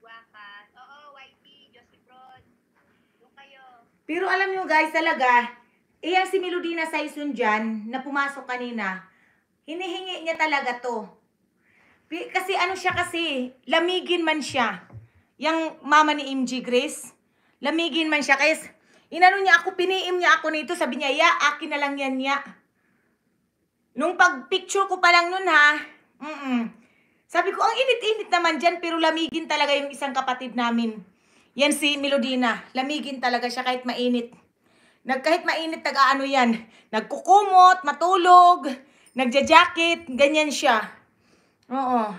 Wakas. Oo, YT, Josie Broad. Yung kayo. Pero alam nyo guys, talaga, iyan si Melodina Saison dyan, na pumasok kanina, hinihingi niya talaga to. Kasi ano siya kasi, lamigin man siya. Yung mama ni MG Grace, lamigin man siya. Kaya inano niya ako, piniim niya ako nito, sabi niya, ya, akin na lang yan, ya. Nung pag-picture ko pa lang nun ha, mm, -mm sabi ko, ang init-init naman dyan, pero lamigin talaga yung isang kapatid namin. Yan si Melodina. Lamigin talaga siya kahit mainit. Nag, kahit mainit, taga-ano yan. Nagkukumot, matulog, nagja-jacket, ganyan siya. Oo.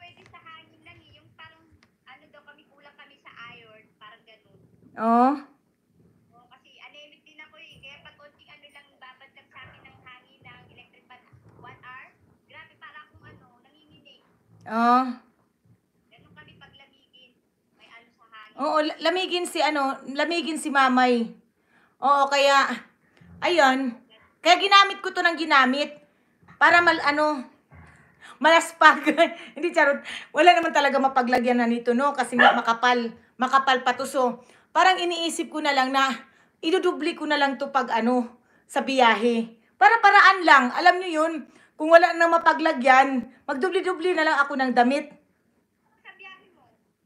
Pwede sa hangin lang, eh, yung parang, ano daw kami, kulang kami sa iron, parang ganun. Oo. Oh. Oh. Ganun kami paglamigin. May ano sa hangin. Oo, lamigin si ano, lamigin si mamay. Oo, kaya, ayun. Kaya ginamit ko to ng ginamit. Para mal, ano, malaspag. Hindi, charot. Wala naman talaga mapaglagyan na nito, no? Kasi nga makapal. Makapal pa to. So, parang iniisip ko na lang na, idudubli ko na lang to pag ano, sa biyahe. Para paraan lang. Alam nyo yun, kung wala nang mapaglagyan, magdubli-dubli na lang ako ng damit.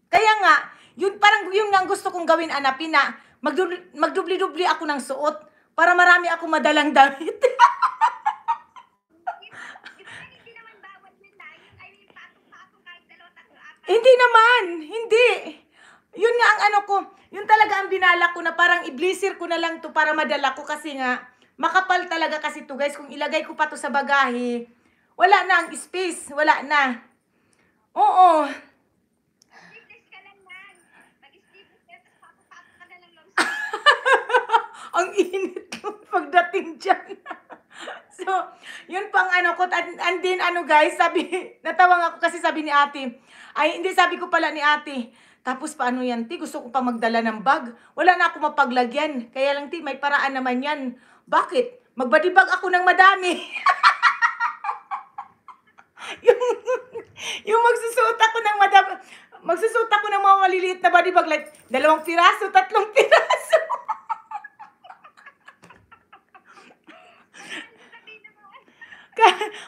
Kaya nga, yun parang yun nga gusto kong gawin anapin na magdubli-dubli ako ng suot para marami ako madalang damit. Hindi naman, hindi. Yun nga ang ano ko, yun talaga ang binala ko na parang i-blazer ko na lang to para madala ko kasi nga Makapal talaga kasi to guys. Kung ilagay ko pa to sa bagahe, wala na ang space. Wala na. Oo. ang init pagdating dyan. so, yun pang ano ko. And, and then, ano guys, sabi, natawang ako kasi sabi ni ate. Ay, hindi, sabi ko pala ni ate. Tapos paano yan, ti? Gusto ko pa magdala ng bag. Wala na ako mapaglagyan. Kaya lang, ti, may paraan naman yan. Bakit? Magbadibag ako ng madami. yung, yung magsusuot ako ng madami. Magsusuot ako ng mga maliliit na badibag. Like, dalawang piraso, tatlong piraso.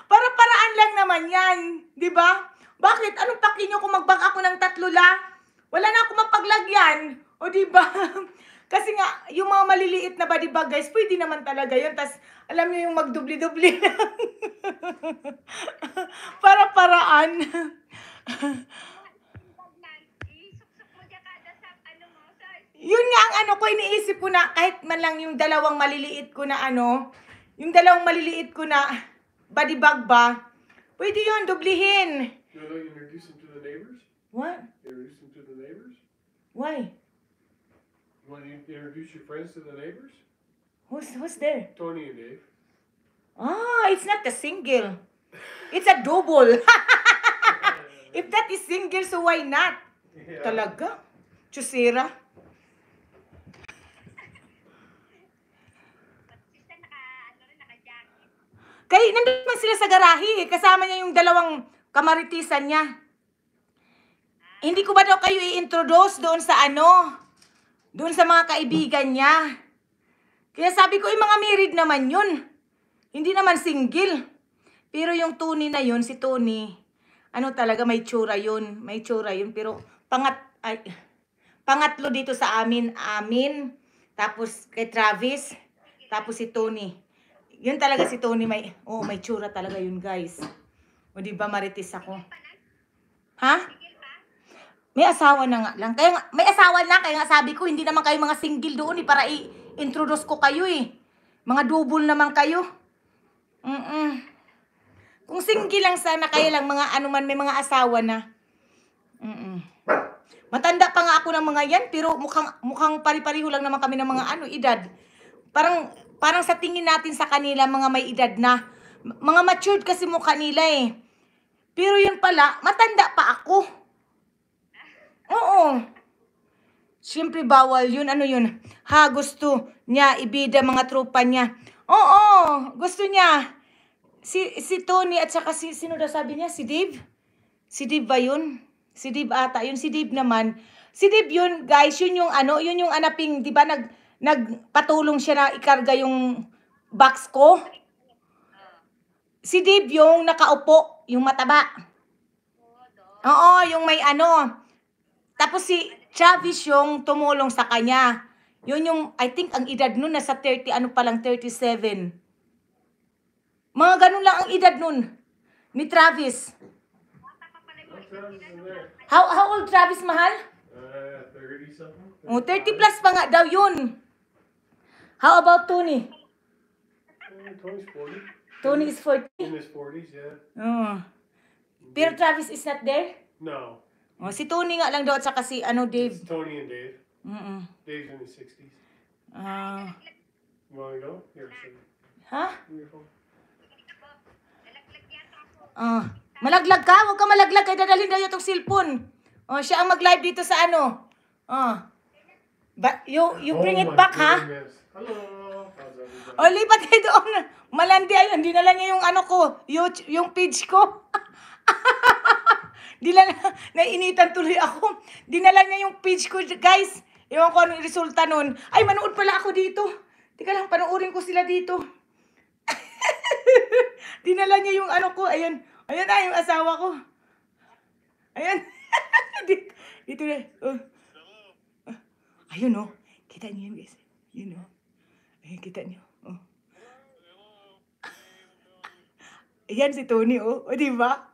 Para paraan lang naman yan. Di ba? Bakit? Anong paki nyo kung magbag ako ng tatlo la? Wala na akong mapaglagyan. O di ba? Kasi nga, yung mga maliliit na body bag, guys, pwede naman talaga yun. Tapos, alam nyo yung magdubli-dubli Para paraan. yun nga ang ano ko, iniisip ko na kahit man lang yung dalawang maliliit ko na ano, yung dalawang maliliit ko na body bag ba, pwede yun, dublihin. You know, introduce them to the neighbors? What? Introduce them to the neighbors? Why? You want to introduce your friends to the neighbors? Who's who's there? Tony and Dave. Ah, it's not a single. It's a double. If that is single, so why not? Yeah. Talaga? Chusera? Kay, nandun man sila sa garahe eh. Kasama niya yung dalawang kamaritisan niya. Hindi ko ba daw kayo i-introduce doon sa ano? Doon sa mga kaibigan niya. Kaya sabi ko, yung eh, mga married naman yun. Hindi naman single. Pero yung Tony na yun, si Tony, ano talaga, may tsura yun. May tsura yun. Pero pangat, ay, pangatlo dito sa amin, amin. Tapos kay Travis, tapos si Tony. Yun talaga si Tony, may, oh, may tsura talaga yun guys. O di ba marites ako? Ha? May asawa na nga lang. Kaya nga, may asawa na, kaya nga sabi ko, hindi naman kayo mga single doon eh, para i-introduce ko kayo eh. Mga double naman kayo. Mm-mm. Kung single lang sana kayo lang, mga ano man, may mga asawa na. Mm-mm. Matanda pa nga ako ng mga yan, pero mukhang, mukhang pari-pariho lang naman kami ng mga ano, edad. Parang, parang sa tingin natin sa kanila, mga may edad na. Mga matured kasi mukha nila eh. Pero yun pala, matanda pa ako. Oo. Siyempre bawal yun. Ano yun? Ha, gusto niya ibida mga tropa niya. Oo, gusto niya. Si, si Tony at saka si, sino daw sabi niya? Si Dave? Si Dave ba yun? Si Dave ata. Yun si Dave naman. Si Dave yun, guys, yun yung ano, yun yung anaping, di ba, nag, nagpatulong siya na ikarga yung box ko. Si Dave yung nakaupo, yung mataba. Oo, yung may ano, tapos si Chavis yung tumulong sa kanya. Yun yung, I think, ang edad nun, nasa 30, ano pa lang, 37. Mga ganun lang ang edad nun ni Travis. How, how old Travis, mahal? Uh, 30 something. Oh, 30 plus pa nga daw yun. How about Tony? Uh, Tony's 40. Tony is 40? In his 40s, yeah. Oh. Pero Travis is not there? No. Oh, si Tony nga lang daw at saka si ano Dave. It's Tony and Dave. Mm-mm. Dave's in the 60s. Ah. you wanna go? Here, sure. Ha? Ah. Malaglag ka? Huwag ka malaglag. Kaya dadalhin daw itong cellphone. Oh, siya ang mag-live dito sa ano. Ah. But you, you oh bring it back, ha? Hello. How's everybody? O, oh, lipat kayo doon. Malandi, Hindi na lang yung ano ko. Yung, yung page ko. dinala, nainitan tuloy ako. Dinala niya yung page ko, guys. Ewan ko anong resulta nun. Ay, manood pala ako dito. Teka lang, panoorin ko sila dito. dinala niya yung ano ko. Ayan. Ayan na, yung asawa ko. Ayan. dito, dito na. Oh. Ayun, oh. Kita niyo yun, guys. Yun, oh. Ayan, kita niyo. Oh. Ayan si Tony, oh. O, diba?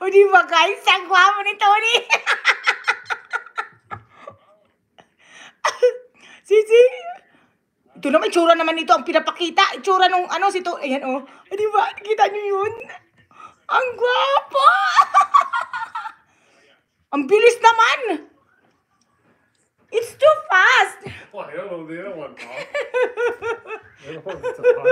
O di ba guys, ang gwapo ni Tony. Sisi. Ito naman, itsura naman ito Ang pinapakita, itsura nung ano, si Tony. Ayan o. Oh. O di ba, kita niyo yun? Ang gwapo! ang bilis naman! It's too fast! Well, oh, hello, oh, there, other one, Mom.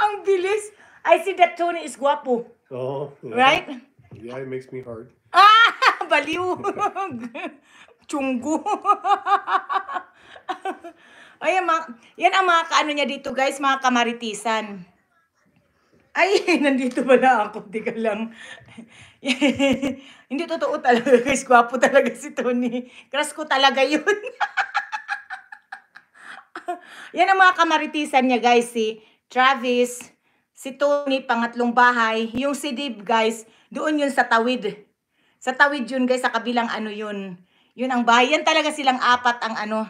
Ang bilis! I see that Tony is guapo. Oh. Yeah. Right? Yeah, it makes me hard. Ah! Baliw! Chunggo! Ay, mga, yan ang mga kaano niya dito guys, mga kamaritisan. Ay, nandito pala ako, di ka lang. Hindi totoo talaga guys, gwapo talaga si Tony. Crush ko talaga yun. yan ang mga kamaritisan niya guys, si Travis, si Tony, pangatlong bahay, yung si Dib, guys, doon yun sa tawid. Sa tawid yun, guys, sa kabilang ano yun. Yun ang bahay. Yan talaga silang apat ang ano.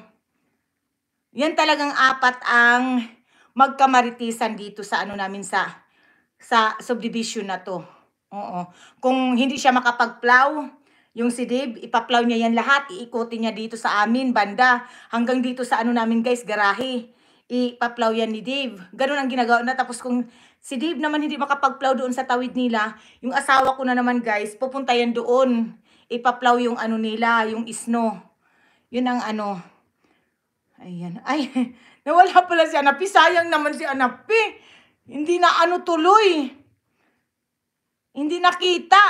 Yan talagang apat ang magkamaritisan dito sa ano namin sa sa subdivision na to. Oo. Kung hindi siya makapagplow, yung si Dave, ipaplow niya yan lahat, iikutin niya dito sa amin, banda, hanggang dito sa ano namin guys, garahe. Ipaplow yan ni Dave. Ganun ang ginagawa na. Tapos kung Si Dave naman hindi makapagplow doon sa tawid nila. Yung asawa ko na naman guys, pupunta yan doon. Ipaplow yung ano nila, yung isno. Yun ang ano. Ayan. Ay, nawala pala si Anapi. Sayang naman si Anapi. Hindi na ano tuloy. Hindi nakita.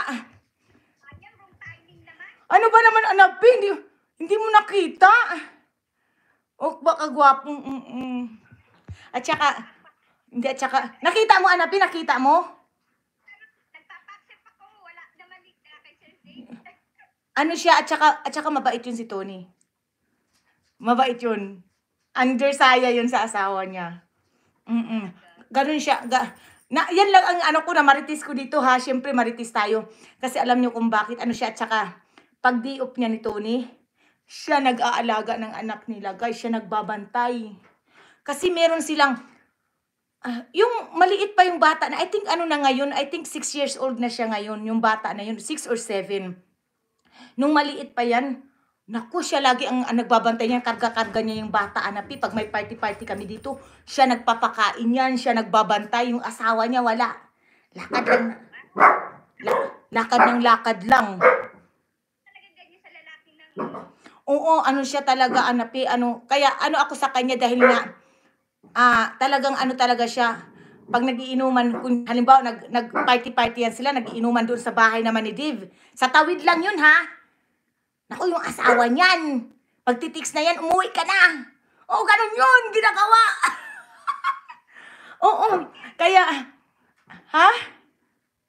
Ano ba naman Anapi? Hindi, hindi mo nakita. O oh, baka gwapong. Mm -mm. At saka, hindi, tsaka, nakita mo, Anapin, pinakita mo? Ano siya, at saka, at saka mabait yun si Tony. Mabait yun. Undersaya yun sa asawa niya. Mm-mm. Ganun siya. Ga na, yan lang ang ano ko na maritis ko dito ha. Siyempre maritis tayo. Kasi alam niyo kung bakit ano siya at saka pag diop niya ni Tony, siya nag-aalaga ng anak nila. Guys, siya nagbabantay. Kasi meron silang Uh, yung maliit pa yung bata na, I think ano na ngayon, I think 6 years old na siya ngayon, yung bata na yun, 6 or 7. Nung maliit pa yan, naku, siya lagi ang, ang nagbabantay niya, karga-karga niya yung bata, anapi. Pag may party-party kami dito, siya nagpapakain yan, siya nagbabantay, yung asawa niya wala. Lakad lang. La, lakad ng lakad lang. Talaga Oo, ano siya talaga, anapi, ano, kaya ano ako sa kanya dahil na, ah, talagang ano talaga siya, pag nagiinuman, kung halimbawa nag, nag-party-party yan sila, nagiinuman doon sa bahay naman ni Div. Sa tawid lang yun ha. Naku, yung asawa niyan. Pag titiks na yan, umuwi ka na. Oo, ganun yun, ginagawa. Oo, kaya, ha?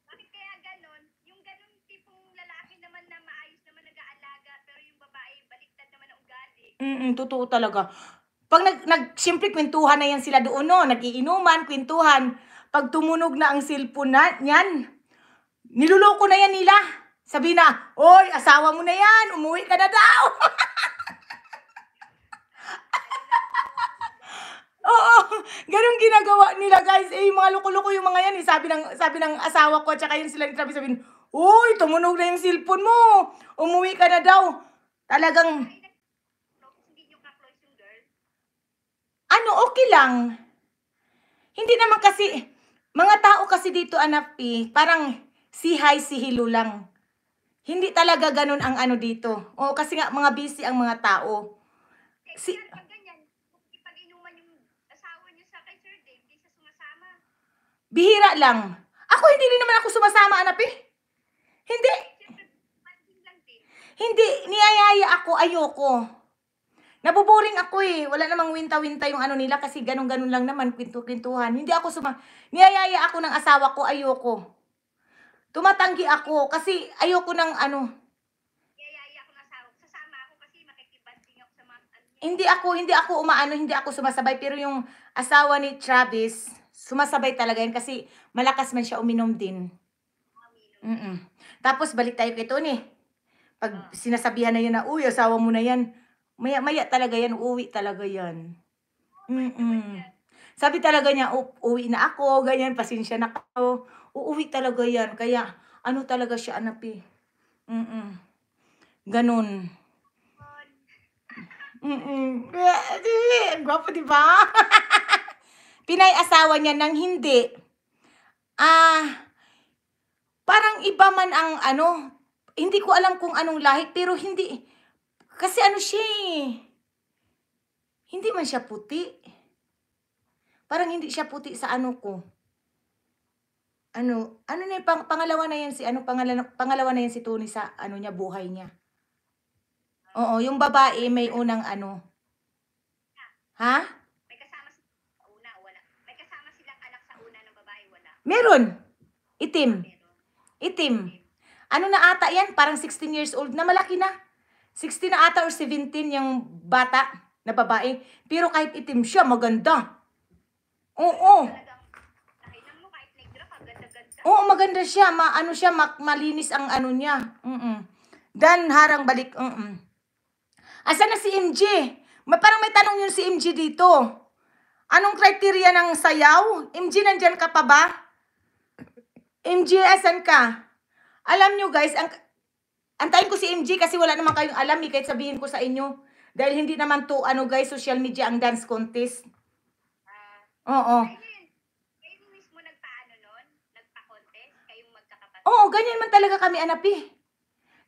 Bakit kaya ganun? Yung ganun tipong lalaki naman na maayos naman nag-aalaga, pero yung babae, baliktad naman ang ugali. mm totoo talaga. Pag nag, nag siyempre, kwentuhan na yan sila doon, no? Nag-iinuman, kwentuhan. Pag tumunog na ang cellphone na, yan, niluloko na yan nila. Sabi na, oy, asawa mo na yan, umuwi ka na daw. Oo, ganun ginagawa nila guys. Eh, mga loko-loko yung mga yan. Eh. Sabi, ng, sabi ng asawa ko at saka yun sila ni Travis sabi, Uy, tumunog na yung cellphone mo. Umuwi ka na daw. Talagang ano, okay lang. Hindi naman kasi, mga tao kasi dito, anak P, eh, parang sihay, sihilo lang. Hindi talaga ganun ang ano dito. O, kasi nga, mga busy ang mga tao. Si, Bihira lang. Ako hindi rin naman ako sumasama, anak eh. Hindi. Hindi, niyayaya ako, ayoko. Nabuboring ako eh. Wala namang winta-winta yung ano nila kasi ganun-ganun lang naman, kwento-kwentuhan. Hindi ako suma... Niyayaya ako ng asawa ko, ayoko. Tumatanggi ako kasi ayoko ng ano... Niyayaya ako ng asawa Sasama ako kasi makikipad din ako sa Hindi ako, hindi ako umaano, hindi ako sumasabay. Pero yung asawa ni Travis, sumasabay talaga yun kasi malakas man siya uminom din. Mm -mm. Tapos balik tayo kay Tony. Pag ah. sinasabihan na yun na, uy, asawa mo na yan Maya-maya talaga yan, uuwi talaga yan. Mm-mm. Sabi talaga niya, uuwi na ako, ganyan, pasensya na ako. Uuwi talaga yan, kaya ano talaga siya, anapi? Eh. Mm-mm. Ganun. Mm-mm. Gwapo, di ba? Pinay asawa niya ng hindi. Ah, parang iba man ang ano, hindi ko alam kung anong lahi, pero hindi, kasi ano siya eh. Hindi man siya puti. Parang hindi siya puti sa ano ko. Ano, ano na pang, pangalawa na yan si, ano, pangalan, pangalawa na yan si Tony sa ano niya, buhay niya. Oo, yung babae may unang ano. Ha? May kasama sa una, wala. May kasama silang anak sa una ng babae, wala. Meron. Itim. Itim. Ano na ata yan? Parang 16 years old na malaki na. 16 na ata or 17 yung bata na babae. Pero kahit itim siya, maganda. Oo. Oo, maganda siya. Ma ano siya, ma malinis ang ano niya. Mm -mm. Dan, harang balik. Mm -mm. Asan na si MJ? May, parang may tanong yun si MJ dito. Anong criteria ng sayaw? MJ, nandyan ka pa ba? MJ, asan ka? Alam nyo guys, ang Antayin ko si MG kasi wala naman kayong alam eh, kahit sabihin ko sa inyo. Dahil hindi naman to, ano guys, social media ang dance contest. Uh, Oo. Kayo mismo nagpaano nun? Nagpa-contest? Kayong magkakapatid? Oo, ganyan man talaga kami, anak eh.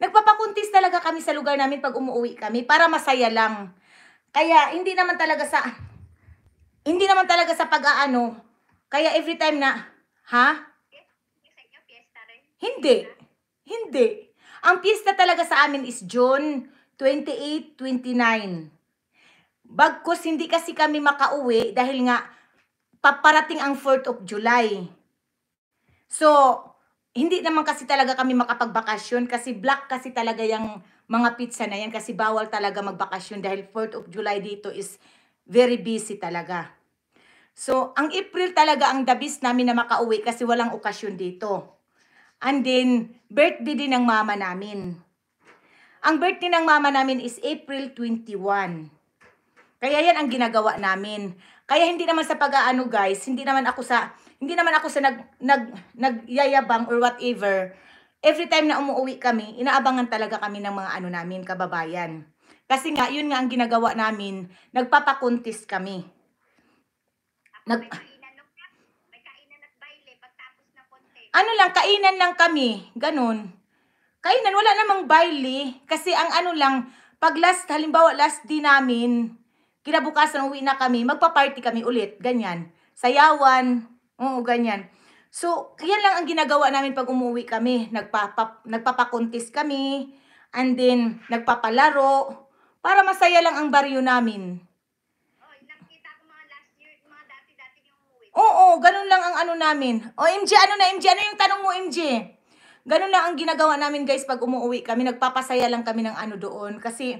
Nagpapakuntis talaga kami sa lugar namin pag umuwi kami para masaya lang. Kaya hindi naman talaga sa hindi naman talaga sa pag-aano. Kaya every time na, ha? hindi. Hindi. Ang pista talaga sa amin is June 28, 29. Bagkus hindi kasi kami makauwi dahil nga paparating ang 4th of July. So, hindi naman kasi talaga kami makapagbakasyon kasi black kasi talaga yung mga pizza na yan kasi bawal talaga magbakasyon dahil 4th of July dito is very busy talaga. So, ang April talaga ang the best namin na makauwi kasi walang okasyon dito. And then, birthday din ng mama namin. Ang birthday ng mama namin is April 21. Kaya yan ang ginagawa namin. Kaya hindi naman sa pag-aano guys, hindi naman ako sa hindi naman ako sa nag nag nagyayabang or whatever. Every time na umuwi kami, inaabangan talaga kami ng mga ano namin, kababayan. Kasi nga, yun nga ang ginagawa namin, nagpapakontest kami. Nag ano lang, kainan lang kami. Ganun. Kainan, wala namang baile. Kasi ang ano lang, pag last, halimbawa last din namin, kinabukasan uwi na kami, magpa-party kami ulit. Ganyan. Sayawan. Oo, ganyan. So, yan lang ang ginagawa namin pag umuwi kami. Nagpapa, nagpapakontis kami. And then, nagpapalaro. Para masaya lang ang baryo namin. Oo, ganun lang ang ano namin. OMG, ano na, MJ? Ano yung tanong mo, MJ? Ganun lang ang ginagawa namin, guys, pag umuwi kami. Nagpapasaya lang kami ng ano doon. Kasi,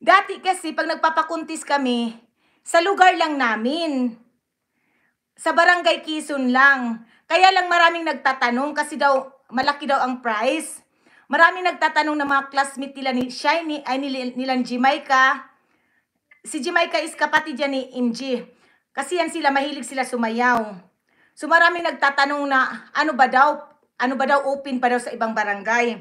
dati kasi, pag nagpapakuntis kami, sa lugar lang namin. Sa barangay Quezon lang. Kaya lang maraming nagtatanong kasi daw, malaki daw ang price. Maraming nagtatanong ng mga classmate nila ni Shiny, ay nilang nila Jamaica. Si Jamaica is kapatid yan ni MJ. Kasi yan sila, mahilig sila sumayaw. So maraming nagtatanong na ano ba daw, ano ba daw open pa daw sa ibang barangay.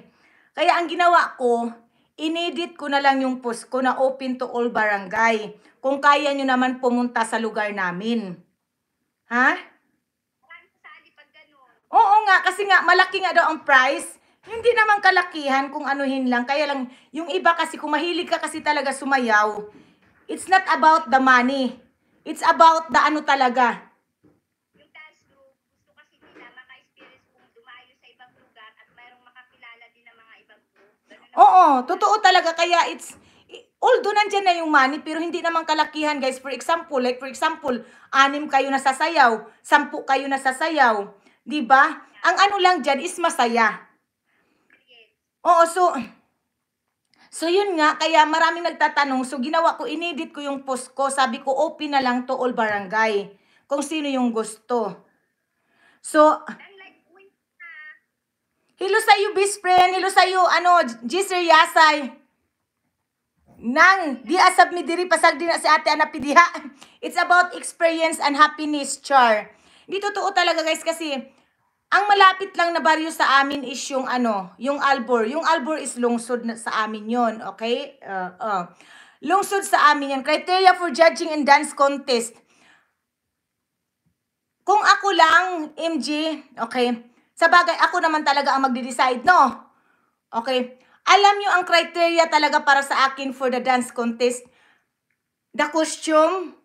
Kaya ang ginawa ko, inedit ko na lang yung post ko na open to all barangay. Kung kaya nyo naman pumunta sa lugar namin. Ha? Oo nga, kasi nga, malaki nga daw ang price. Hindi naman kalakihan kung anuhin lang. Kaya lang, yung iba kasi, kung mahilig ka kasi talaga sumayaw, it's not about the money. It's about the ano talaga. Yung task group, gusto kasi nila maka-experience kung dumayo sa ibang lugar at mayroong makakilala din ng mga ibang group. Oo, totoo talaga. Kaya it's, although nandyan na yung money, pero hindi naman kalakihan guys. For example, like for example, anim kayo nasasayaw, sampu kayo nasasayaw. ba? Diba? Ang ano lang dyan is masaya. Oo, so, So yun nga, kaya maraming nagtatanong. So ginawa ko, inedit ko yung post ko. Sabi ko, open na lang to all barangay. Kung sino yung gusto. So, hello sa iyo, best friend. Hello sa ano, Jisir Yasay. Nang di asab mi diri pasag din na si ate ana pidiha. It's about experience and happiness, char. Di totoo talaga guys kasi ang malapit lang na baryo sa amin is yung ano, yung Albor. Yung Albor is lungsod na sa amin yon okay? Uh, uh. Lungsod sa amin yon Criteria for judging in dance contest. Kung ako lang, MG, okay? Sa bagay, ako naman talaga ang magde-decide, no? Okay? Alam nyo ang criteria talaga para sa akin for the dance contest. The costume,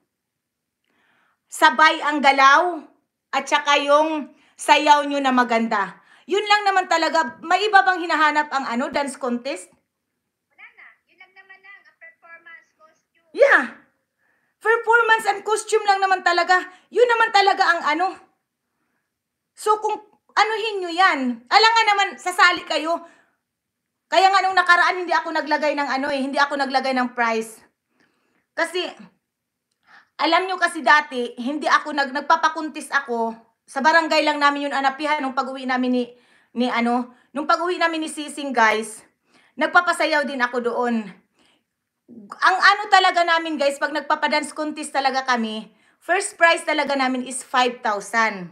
sabay ang galaw, at saka yung sayaw nyo na maganda. Yun lang naman talaga, may iba bang hinahanap ang ano, dance contest? Wala na. Yun lang naman lang, ang performance, costume. Yeah. Performance and costume lang naman talaga. Yun naman talaga ang ano. So kung anuhin nyo yan, alam nga naman, sasali kayo. Kaya nga nung nakaraan, hindi ako naglagay ng ano eh, hindi ako naglagay ng price. Kasi, alam nyo kasi dati, hindi ako, nag, nagpapakuntis ako sa barangay lang namin yun anapihan nung pag-uwi namin ni, ni ano, nung pag-uwi namin ni Sising guys, nagpapasayaw din ako doon. Ang ano talaga namin guys, pag nagpapadance contest talaga kami, first prize talaga namin is 5,000.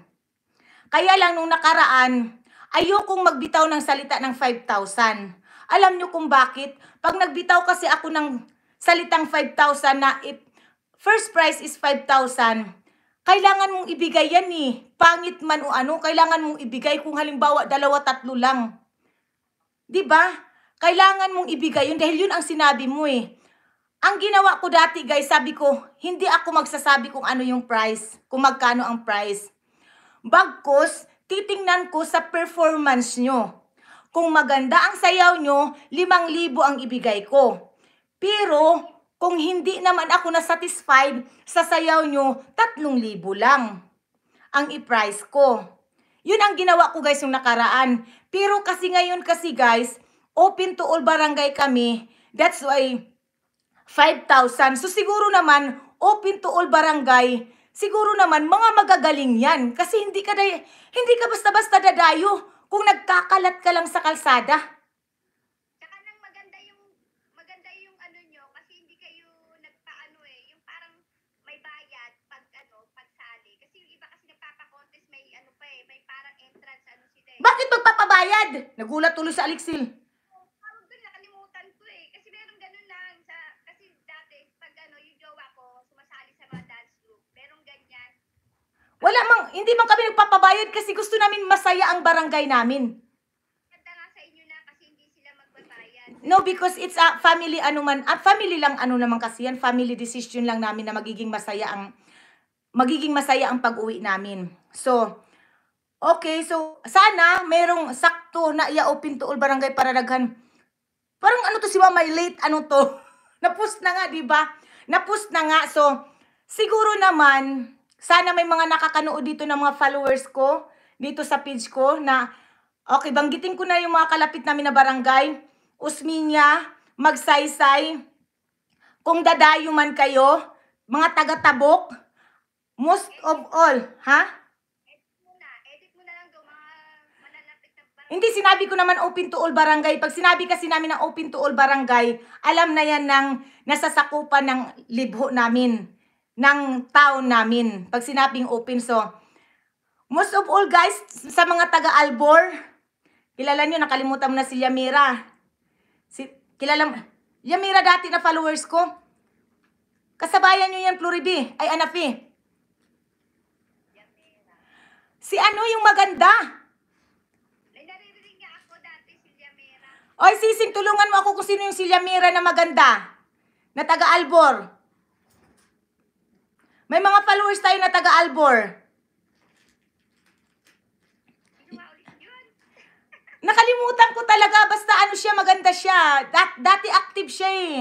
Kaya lang nung nakaraan, ayokong magbitaw ng salita ng 5,000. Alam nyo kung bakit? Pag nagbitaw kasi ako ng salitang 5,000 na if first prize is 5,000, kailangan mong ibigay yan eh. Pangit man o ano, kailangan mong ibigay kung halimbawa dalawa, tatlo lang. 'Di ba? Kailangan mong ibigay yun dahil yun ang sinabi mo eh. Ang ginawa ko dati guys, sabi ko, hindi ako magsasabi kung ano yung price, kung magkano ang price. Bagkos, titingnan ko sa performance nyo. Kung maganda ang sayaw nyo, 5,000 ang ibigay ko. Pero, kung hindi naman ako na-satisfied sa sayaw nyo, 3,000 lang ang i-price ko. Yun ang ginawa ko guys yung nakaraan. Pero kasi ngayon kasi guys, open to all barangay kami. That's why 5,000. So siguro naman, open to all barangay, siguro naman mga magagaling yan. Kasi hindi ka, hindi ka basta-basta dadayo kung nagkakalat ka lang sa kalsada. Bakit magpapabayad? Nagulat tuloy sa Alexil. Parang doon, nakalimutan ko eh. Kasi meron ganun lang. Sa, kasi dati, pag ano, yung jowa ko, sumasali sa dance group. Merong ganyan. Wala mang, hindi man kami nagpapabayad kasi gusto namin masaya ang barangay namin. Ganda nga sa inyo na kasi hindi sila magbabayad. No, because it's a family ano man, at family lang ano naman kasi yan, family decision lang namin na magiging masaya ang magiging masaya ang pag-uwi namin. So, Okay, so sana merong sakto na iaopin tuol barangay para daghan. Parang ano to si Mama late ano to. Napus na nga, 'di ba? Napus na nga. So siguro naman sana may mga nakakanood dito ng mga followers ko dito sa page ko na okay, banggitin ko na yung mga kalapit namin na barangay, Usminya, Magsaysay, kung dadayo man kayo, mga taga-tabok, most of all, ha? Hindi, sinabi ko naman open to all barangay. Pag sinabi kasi namin ng open to all barangay, alam na yan ng nasasakupan ng libho namin, ng town namin. Pag sinabing open, so, most of all guys, sa mga taga-Albor, kilala nyo, nakalimutan mo na si Yamira. Si, kilala, mo, Yamira dati na followers ko. Kasabayan nyo yan, Floribi. Ay, Anafi. Si ano yung maganda? Oy, sising, tulungan mo ako kung sino yung si Yamira na maganda. Na taga-albor. May mga followers tayo na taga-albor. Nakalimutan ko talaga. Basta ano siya, maganda siya. Dat dati active siya eh.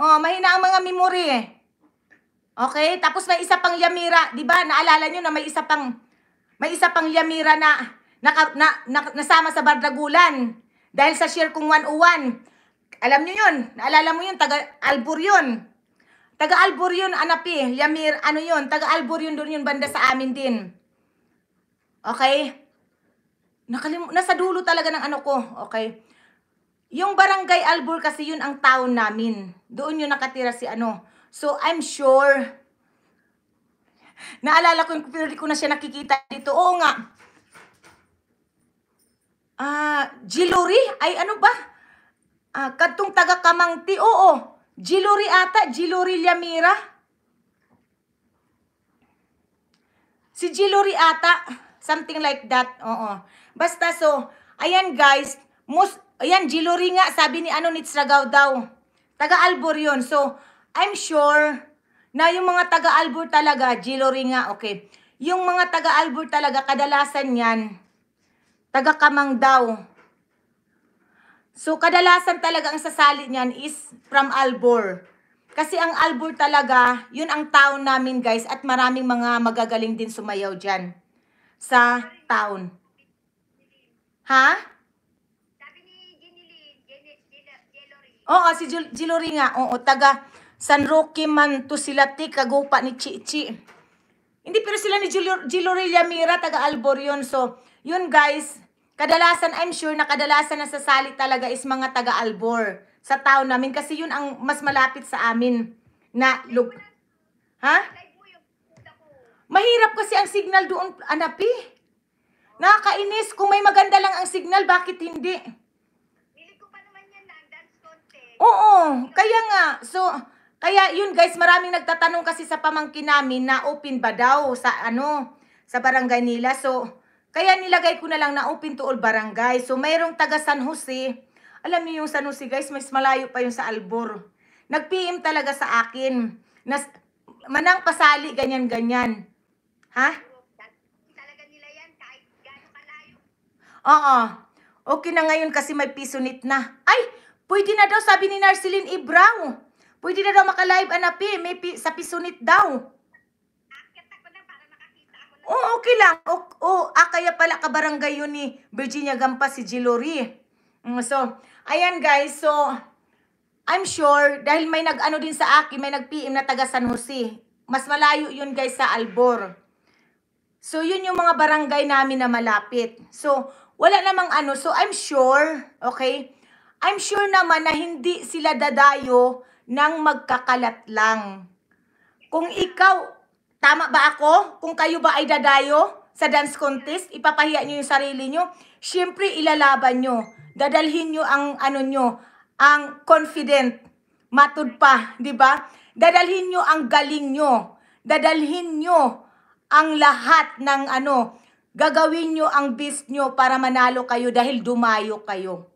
Oh, mahina ang mga memory eh. Okay? Tapos may isa pang Yamira. 'di ba Naalala niyo na may isa pang... May isa pang Yamira na naka, na, na, nasama sa Bardagulan dahil sa share kong 101. Alam niyo yun, naalala mo yun, taga Albur yun. Taga Albur yun, Anapi, Yamir, ano yun, taga Albur yun, doon yun, banda sa amin din. Okay? Nakalim nasa dulo talaga ng ano ko, okay? Yung barangay Albur kasi yun ang town namin. Doon yun nakatira si ano. So, I'm sure, naalala ko yung ko na siya nakikita dito. Oo nga, Ah, jewelry? Ay ano ba? Ah, kadtong taga Kamangti, oo. Jewelry ata, jewelry Lamira. Si jewelry ata, something like that. Oo. Basta so, ayan guys, most ayan jewelry nga sabi ni ano ni Tragaw daw. Taga Albor 'yon. So, I'm sure na yung mga taga Albor talaga jewelry nga, okay. Yung mga taga Albor talaga kadalasan 'yan Taga kamang daw. So, kadalasan talaga ang sasali niyan is from Albor. Kasi ang Albor talaga, yun ang town namin guys at maraming mga magagaling din sumayaw dyan sa town. Ha? Sabi ni Oo, si Jil nga. Oo, taga San Roque man to sila ti kagupa ni Chichi. Hindi, pero sila ni Jilori Lamira, taga Albor yun. So, yun guys, kadalasan, I'm sure na kadalasan nasasali talaga is mga taga-Albor sa town namin kasi yun ang mas malapit sa amin na lug... Ha? Mahirap kasi ang signal doon, anapi. eh. Nakakainis. Kung may maganda lang ang signal, bakit hindi? Bili ko pa naman yan ng dance contest. Oo, kaya nga. So, kaya yun guys, maraming nagtatanong kasi sa pamangkin namin na open ba daw sa ano, sa barangay nila. So, kaya nilagay ko na lang na open to all barangay. So, mayroong taga San Jose. Alam niyo yung San Jose, guys, mas malayo pa yung sa Albor. Nag-PM talaga sa akin. Nas, manang pasali, ganyan-ganyan. Ha? Talaga nila yan, kahit gano'ng kalayo. Oo. Okay na ngayon kasi may pisonit na. Ay, pwede na daw, sabi ni Narceline Ibrang. Pwede na daw makalive, anapi, may pi, sa pisonit daw. Oh, okay lang. O, oh, ah, kaya pala kabarangay yun ni Virginia Gampa si Jillory. Mm, so, ayan guys. So, I'm sure, dahil may nag-ano din sa akin, may nag-PM na taga San Jose. Mas malayo yun guys sa Albor. So, yun yung mga barangay namin na malapit. So, wala namang ano. So, I'm sure, okay? I'm sure naman na hindi sila dadayo ng magkakalat lang. Kung ikaw, Tama ba ako? Kung kayo ba ay dadayo sa dance contest, ipapahiya nyo yung sarili nyo, syempre ilalaban nyo. Dadalhin nyo ang ano nyo, ang confident, matud pa, di ba? Dadalhin nyo ang galing nyo. Dadalhin nyo ang lahat ng ano, gagawin nyo ang best nyo para manalo kayo dahil dumayo kayo.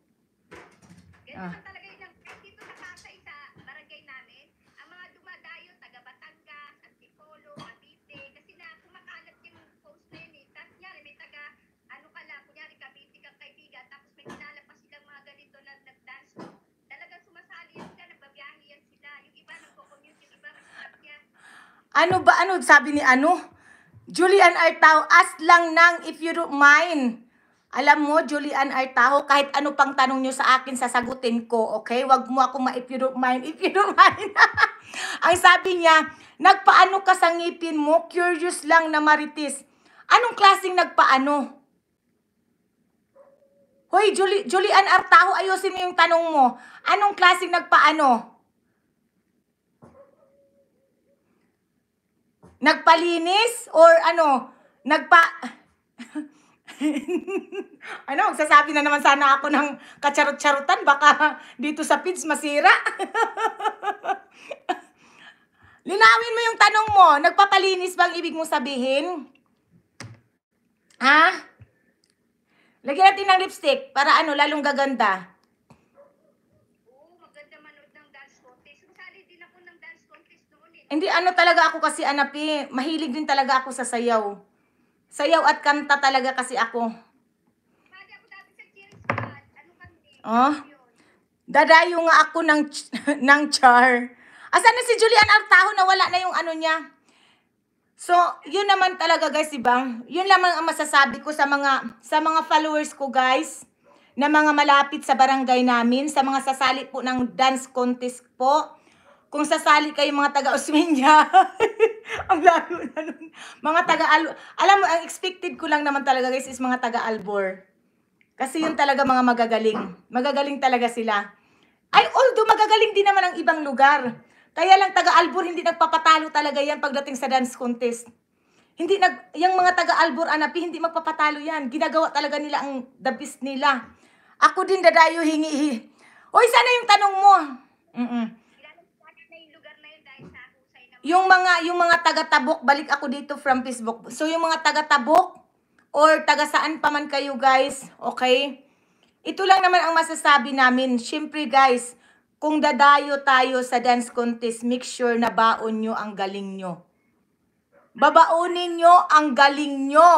Ah. Ano ba ano sabi ni ano? Julian Artao, as lang nang if you don't mind. Alam mo, Julian Artaho, kahit ano pang tanong nyo sa akin, sasagutin ko, okay? Huwag mo ako ma-if you don't mind, if you don't mind. Ang sabi niya, nagpaano ka sa ngipin mo, curious lang na marites. Anong klaseng nagpaano? Hoy, Juli Julian Artaho, ayusin mo yung tanong mo. Anong klaseng nagpaano? Nagpalinis? Or ano? Nagpa... ano, magsasabi na naman sana ako ng kacharot-charotan. Baka dito sa feeds masira. Linawin mo yung tanong mo. Nagpapalinis bang ibig mong sabihin? Ha? Lagyan natin ng lipstick para ano, lalong gaganda. Hindi, ano talaga ako kasi anapi, Mahilig din talaga ako sa sayaw. Sayaw at kanta talaga kasi ako. Oh? Dadayo nga ako ng, ng char. Asan na si Julian Artaho na wala na yung ano niya? So, yun naman talaga guys, si Bang. Yun lamang ang masasabi ko sa mga sa mga followers ko guys na mga malapit sa barangay namin, sa mga sasali po ng dance contest po kung sasali kayo mga taga Osmeña. ang layo na nun. Mga taga Al Alam mo, ang expected ko lang naman talaga guys is mga taga Albor. Kasi yun talaga mga magagaling. Magagaling talaga sila. Ay, although magagaling din naman ang ibang lugar. Kaya lang taga Albor hindi nagpapatalo talaga yan pagdating sa dance contest. Hindi nag yung mga taga Albor Anapi hindi magpapatalo yan. Ginagawa talaga nila ang the best nila. Ako din dadayo hingi. Hoy, sana yung tanong mo. Mm, -mm yung mga yung mga taga-Tabok, balik ako dito from Facebook. So yung mga taga-Tabok or taga saan pa man kayo guys, okay? Ito lang naman ang masasabi namin. Syempre, guys, kung dadayo tayo sa dance contest, make sure na baon nyo ang galing nyo. Babaunin nyo ang galing nyo,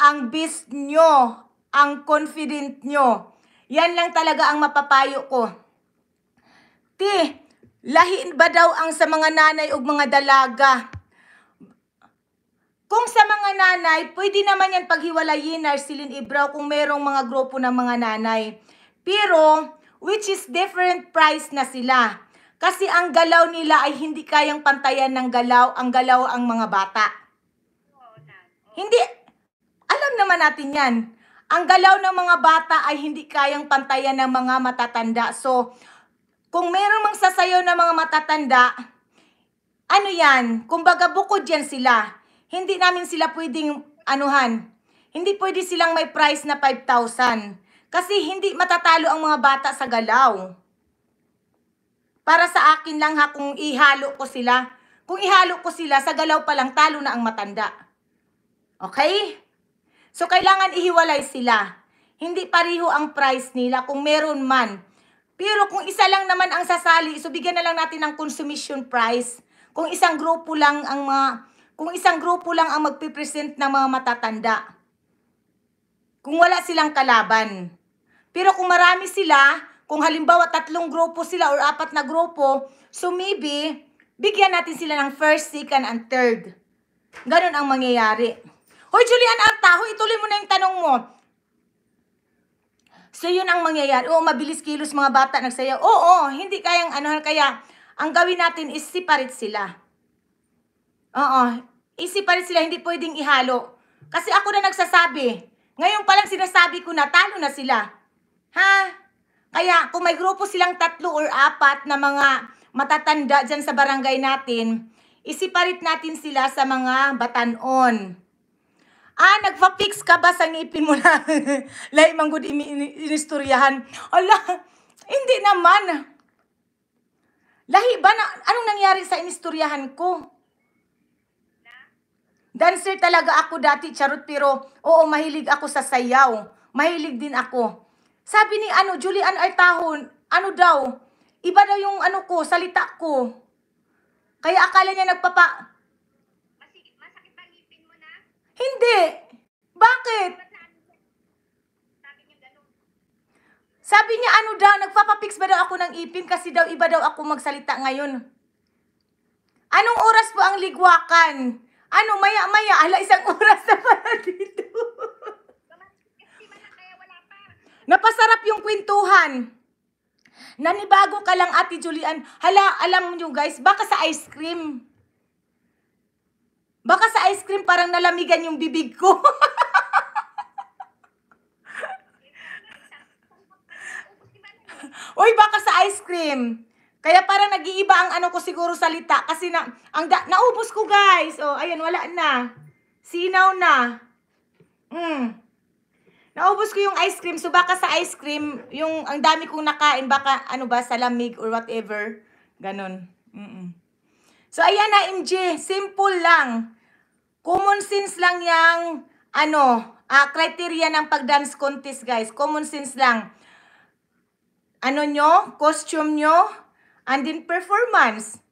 ang bis nyo, ang confident nyo. Yan lang talaga ang mapapayo ko. Ti, Lahiin ba daw ang sa mga nanay o mga dalaga? Kung sa mga nanay, pwede naman yan paghiwalayin na silin ibraw kung merong mga grupo ng mga nanay. Pero, which is different price na sila. Kasi ang galaw nila ay hindi kayang pantayan ng galaw, ang galaw ang mga bata. Hindi, alam naman natin yan. Ang galaw ng mga bata ay hindi kayang pantayan ng mga matatanda. So, kung meron mang sasayaw ng mga matatanda, ano yan, kumbaga bukod yan sila. Hindi namin sila pwedeng anuhan. Hindi pwede silang may price na 5,000. Kasi hindi matatalo ang mga bata sa galaw. Para sa akin lang ha, kung ihalo ko sila, kung ihalo ko sila, sa galaw pa lang, talo na ang matanda. Okay? So, kailangan ihiwalay sila. Hindi pariho ang price nila kung meron man pero kung isa lang naman ang sasali, so bigyan na lang natin ng consumption price. Kung isang grupo lang ang mga, kung isang grupo lang ang magpipresent ng mga matatanda. Kung wala silang kalaban. Pero kung marami sila, kung halimbawa tatlong grupo sila or apat na grupo, so maybe bigyan natin sila ng first, second, and third. Ganon ang mangyayari. Hoy, Julian Artaho, ituloy mo na yung tanong mo. So, yun ang mangyayari. Oo, mabilis kilos mga bata nagsayaw. Oo, hindi kayang ano. Kaya, ang gawin natin is separate sila. Oo, i sila. Hindi pwedeng ihalo. Kasi ako na nagsasabi. Ngayon palang sinasabi ko na talo na sila. Ha? Kaya, kung may grupo silang tatlo or apat na mga matatanda dyan sa barangay natin, isiparit natin sila sa mga batanon. Ah, nagpa-fix ka ba sa ngipin mo na? Lai manggod inistoryahan. Ala, hindi naman. Lahi ba na, anong nangyari sa inistoryahan ko? Dancer talaga ako dati, charot, pero oo, mahilig ako sa sayaw. Mahilig din ako. Sabi ni ano, Julian Artahon, ano daw, iba daw yung ano ko, salita ko. Kaya akala niya nagpapa, hindi. Bakit? Sabi niya ano daw, nagpapapix ba daw ako ng ipin kasi daw iba daw ako magsalita ngayon. Anong oras po ang ligwakan? Ano, maya-maya, ala isang oras na pala dito. Napasarap yung kwentuhan. Nanibago ka lang, Ate Julian. Hala, alam niyo guys, baka sa ice cream. Baka sa ice cream parang nalamigan yung bibig ko. Uy, baka sa ice cream. Kaya parang nag-iiba ang ano ko siguro salita kasi na ang da, naubos ko guys. Oh, ayan wala na. Sinaw na. Mm. Naubos ko yung ice cream. So baka sa ice cream, yung ang dami kong nakain baka ano ba sa lamig or whatever. Ganon. So ayan na MG, simple lang. Common sense lang yang ano, uh, criteria ng pag-dance contest guys. Common sense lang. Ano nyo, costume nyo, and then performance.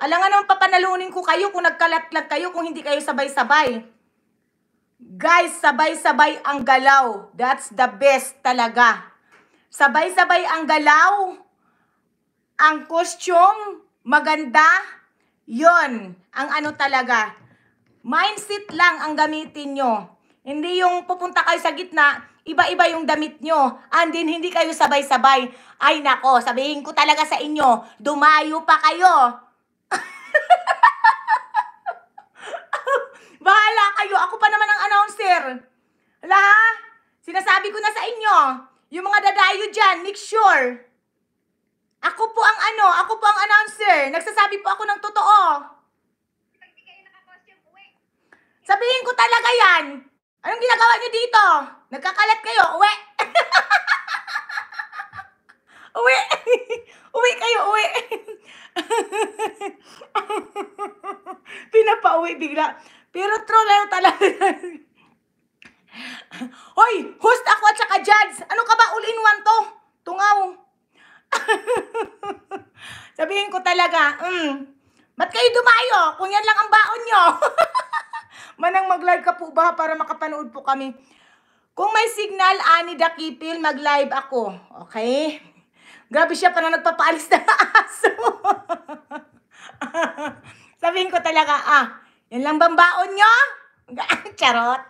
Alam nga naman papanalunin ko kayo kung nagkalatlag kayo kung hindi kayo sabay-sabay. Guys, sabay-sabay ang galaw. That's the best talaga. Sabay-sabay ang galaw. Ang costume, maganda. Yon ang ano talaga. Mindset lang ang gamitin nyo. Hindi yung pupunta kayo sa gitna, iba-iba yung damit nyo. And then, hindi kayo sabay-sabay. Ay nako, sabihin ko talaga sa inyo, dumayo pa kayo. Bahala kayo. Ako pa naman ang announcer. Hala Sinasabi ko na sa inyo, yung mga dadayo dyan, make sure ako po ang ano, ako po ang announcer. Nagsasabi po ako ng totoo. Sabihin ko talaga yan. Anong ginagawa niyo dito? Nagkakalat kayo, uwi. uwi. uwi kayo, uwi. Pinapauwi bigla. Pero true lang talaga. Hoy, host ako at saka judge. Ano ka ba? All in one to. Tungaw. Sabihin ko talaga, mm, ba't kayo dumayo? Kung yan lang ang baon nyo. Manang mag-live ka po ba para makapanood po kami? Kung may signal, ani dakipil, mag-live ako. Okay? Grabe siya, parang nagpapaalis na aso. Sabihin ko talaga, ah, yan lang bang baon nyo? Charot.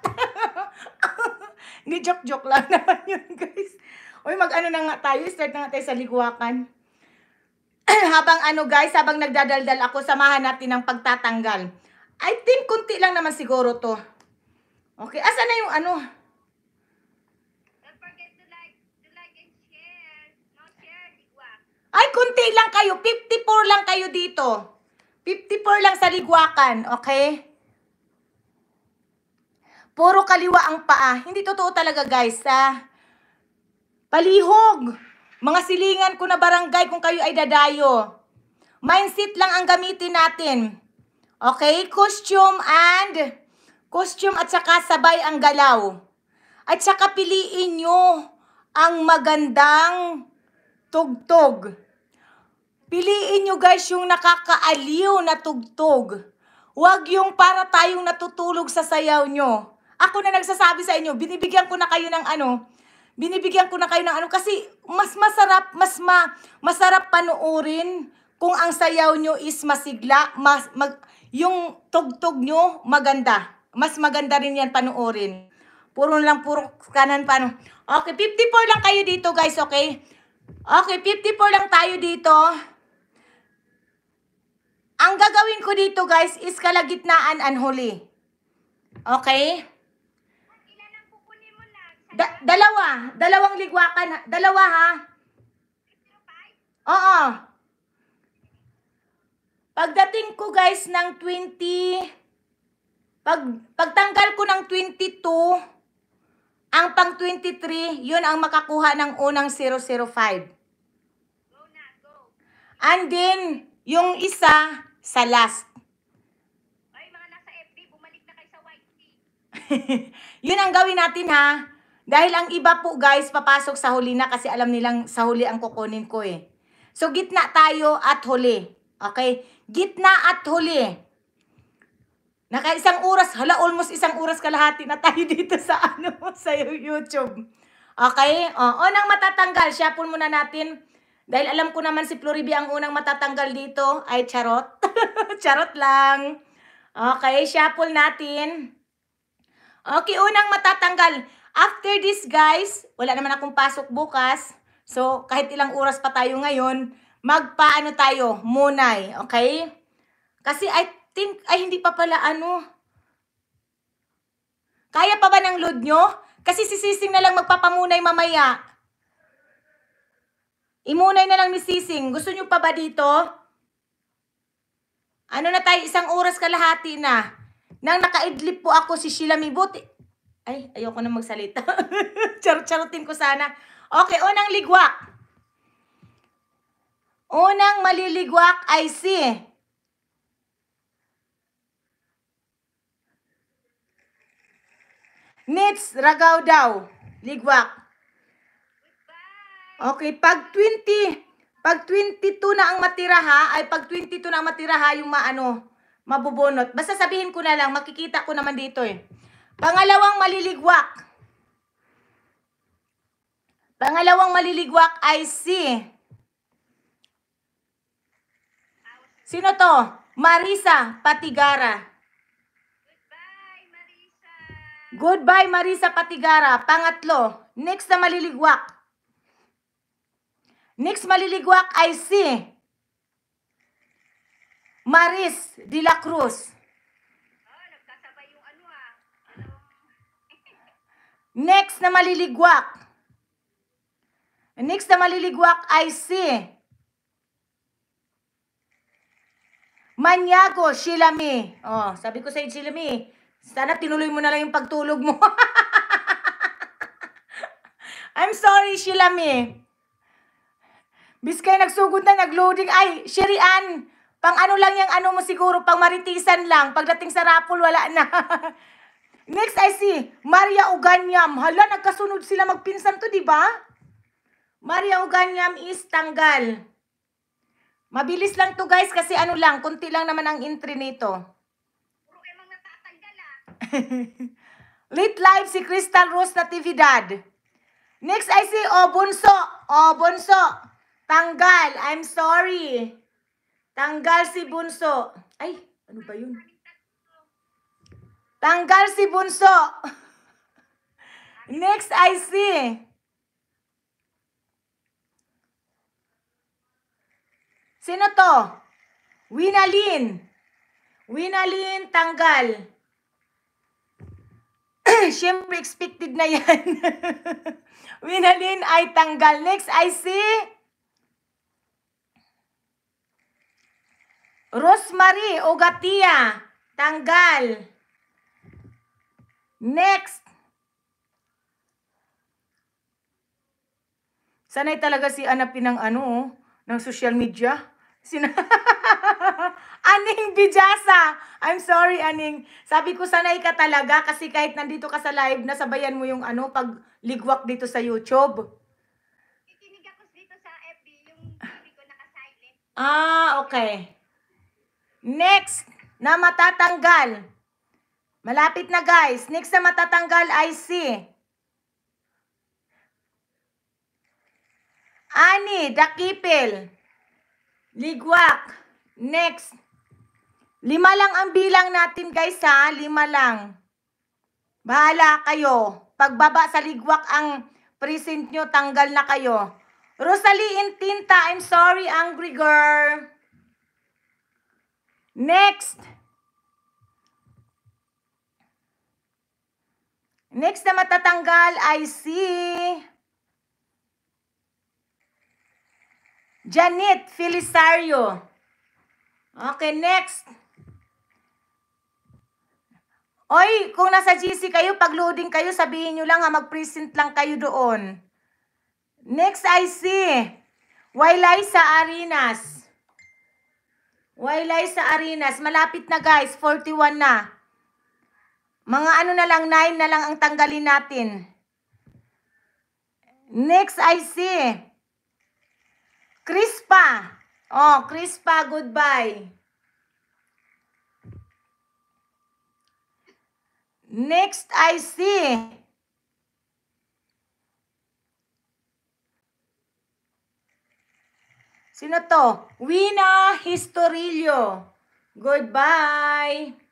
Hindi, joke-joke lang naman yun, guys. Uy, mag-ano na nga tayo. Start na nga tayo sa ligwakan. habang ano guys, habang nagdadaldal ako, samahan natin ang pagtatanggal. I think kunti lang naman siguro to. Okay, asa na yung ano? Don't forget to like, to like and share. Not share, ligwak. Ay, kunti lang kayo. 54 lang kayo dito. 54 lang sa ligwakan, okay? Puro kaliwa ang paa. Hindi totoo talaga guys, Ah. Palihog! Mga silingan ko na barangay kung kayo ay dadayo. Mindset lang ang gamitin natin. Okay? Costume and... Costume at saka sabay ang galaw. At saka piliin nyo ang magandang tugtog. Piliin nyo guys yung nakakaaliw na tugtog. Huwag yung para tayong natutulog sa sayaw nyo. Ako na nagsasabi sa inyo, binibigyan ko na kayo ng ano, binibigyan ko na kayo ng ano kasi mas masarap, mas ma, masarap panuorin kung ang sayaw nyo is masigla, mas, mag, yung tugtog nyo maganda. Mas maganda rin yan panuorin. Puro lang, puro kanan paano. Okay, 54 lang kayo dito guys, okay? Okay, 54 lang tayo dito. Ang gagawin ko dito guys is kalagitnaan and huli. Okay? Da- dalawa. Dalawang ligwakan. Dalawa ha. Oo. Pagdating ko guys ng 20, pag, pagtanggal ko ng 22, ang pang 23, yun ang makakuha ng unang 005. Go go. na, And then, yung isa sa last. Ay, mga nasa FB, bumalik na kayo sa YT. Yun ang gawin natin ha. Dahil ang iba po guys, papasok sa huli na kasi alam nilang sa huli ang kukunin ko eh. So, gitna tayo at huli. Okay? Gitna at huli. Naka isang oras, hala almost isang oras kalahati na tayo dito sa ano, sa YouTube. Okay? O, unang matatanggal, shuffle muna natin. Dahil alam ko naman si Floribia ang unang matatanggal dito ay charot. charot lang. Okay, shuffle natin. Okay, unang matatanggal. After this guys, wala naman akong pasok bukas. So, kahit ilang oras pa tayo ngayon, magpaano tayo, munay, okay? Kasi I think, ay hindi pa pala ano. Kaya pa ba ng load nyo? Kasi sisising na lang magpapamunay mamaya. Imunay na lang ni Sising. Gusto nyo pa ba dito? Ano na tayo, isang oras kalahati na. Nang nakaidlip po ako si Sheila buti. Ay, ayoko na magsalita. Charot-charotin ko sana. Okay, unang ligwak. Unang maliligwak ay si... Nits, ragaw daw. Ligwak. Okay, pag 20, pag 22 na ang matira ha, ay pag 22 na ang matira ha, yung maano, mabubunot. Basta sabihin ko na lang, makikita ko naman dito eh. Pangalawang maliligwak. Pangalawang maliligwak ay si... Sino to? Marisa Patigara. Goodbye, Marisa. Goodbye, Marisa Patigara. Pangatlo, next na maliligwak. Next maliligwak ay si Maris de la Cruz. Next na maliligwak. Next na maliligwak ay si Manyago Shilami. Oh, sabi ko sa iyo, Shilami, sana tinuloy mo na lang yung pagtulog mo. I'm sorry, Shilami. Biskay nagsugod na, nagloading. Ay, Shirian, pang ano lang yung ano mo siguro, pang maritisan lang. Pagdating sa Rapol, wala na. Next I see, Maria Uganyam. Hala, nagkasunod sila magpinsan to, di ba? Maria Uganyam is tanggal. Mabilis lang to guys kasi ano lang, konti lang naman ang entry nito. Puro kayo mga ah. Late live si Crystal Rose Natividad. Next I see, oh bunso, oh bunso. Tanggal, I'm sorry. Tanggal si bunso. Ay, ano ba yun? Tanggal si Bunso. Next I see. Sino to? Winalin. Winalin, tanggal. Siyempre, expected na yan. Winalin ay tanggal. Next I see. Rosemary Ogatia. Tanggal. Tanggal. Next! Sanay talaga si Anapin ng ano, ng social media. Sina Aning Bijasa! I'm sorry, Aning. Sabi ko, sanay ka talaga kasi kahit nandito ka sa live, nasabayan mo yung ano, pag ligwak dito sa YouTube. Kikinig ako dito sa FB, yung TV ko nakasilent. Ah, okay. Next, na matatanggal. Malapit na guys. Next na matatanggal ay si Ani, Dakipil, Ligwak. Next. Lima lang ang bilang natin guys ha. Lima lang. Bahala kayo. Pagbaba sa ligwak ang present nyo, tanggal na kayo. Rosalie in Tinta, I'm sorry, angry girl. Next. Next na matatanggal ay si Janet Filisario. Okay, next. Oy, kung nasa GC kayo, pag loading kayo, sabihin nyo lang ha, mag-present lang kayo doon. Next I see. Wailay sa Arinas. Wailay sa Arinas. Malapit na guys, 41 na. Mga ano na lang, 9 na lang ang tanggalin natin. Next, I see. Crispa. Oh, Crispa, goodbye. Next, I see. Sino to? Wina Historillo. Goodbye.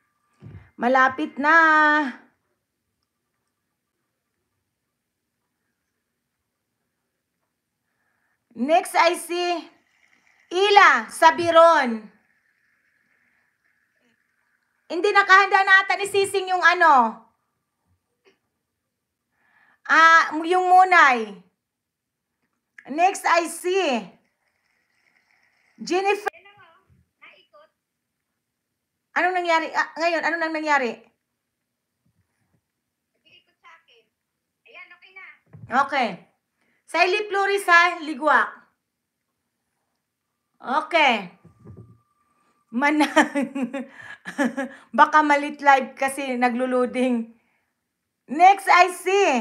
Malapit na. Next I see Ila Sabiron. Hindi nakahanda na ata ni Sising yung ano. Ah, yung munay. Next I see Jennifer Anong nangyari? Ah, ngayon, ano nang nangyari? Nag-iikot sa Ayan, okay na. Okay. Saily Flores ligwa. Okay. Manang. Baka malit live kasi naglo-loading. Next, I see.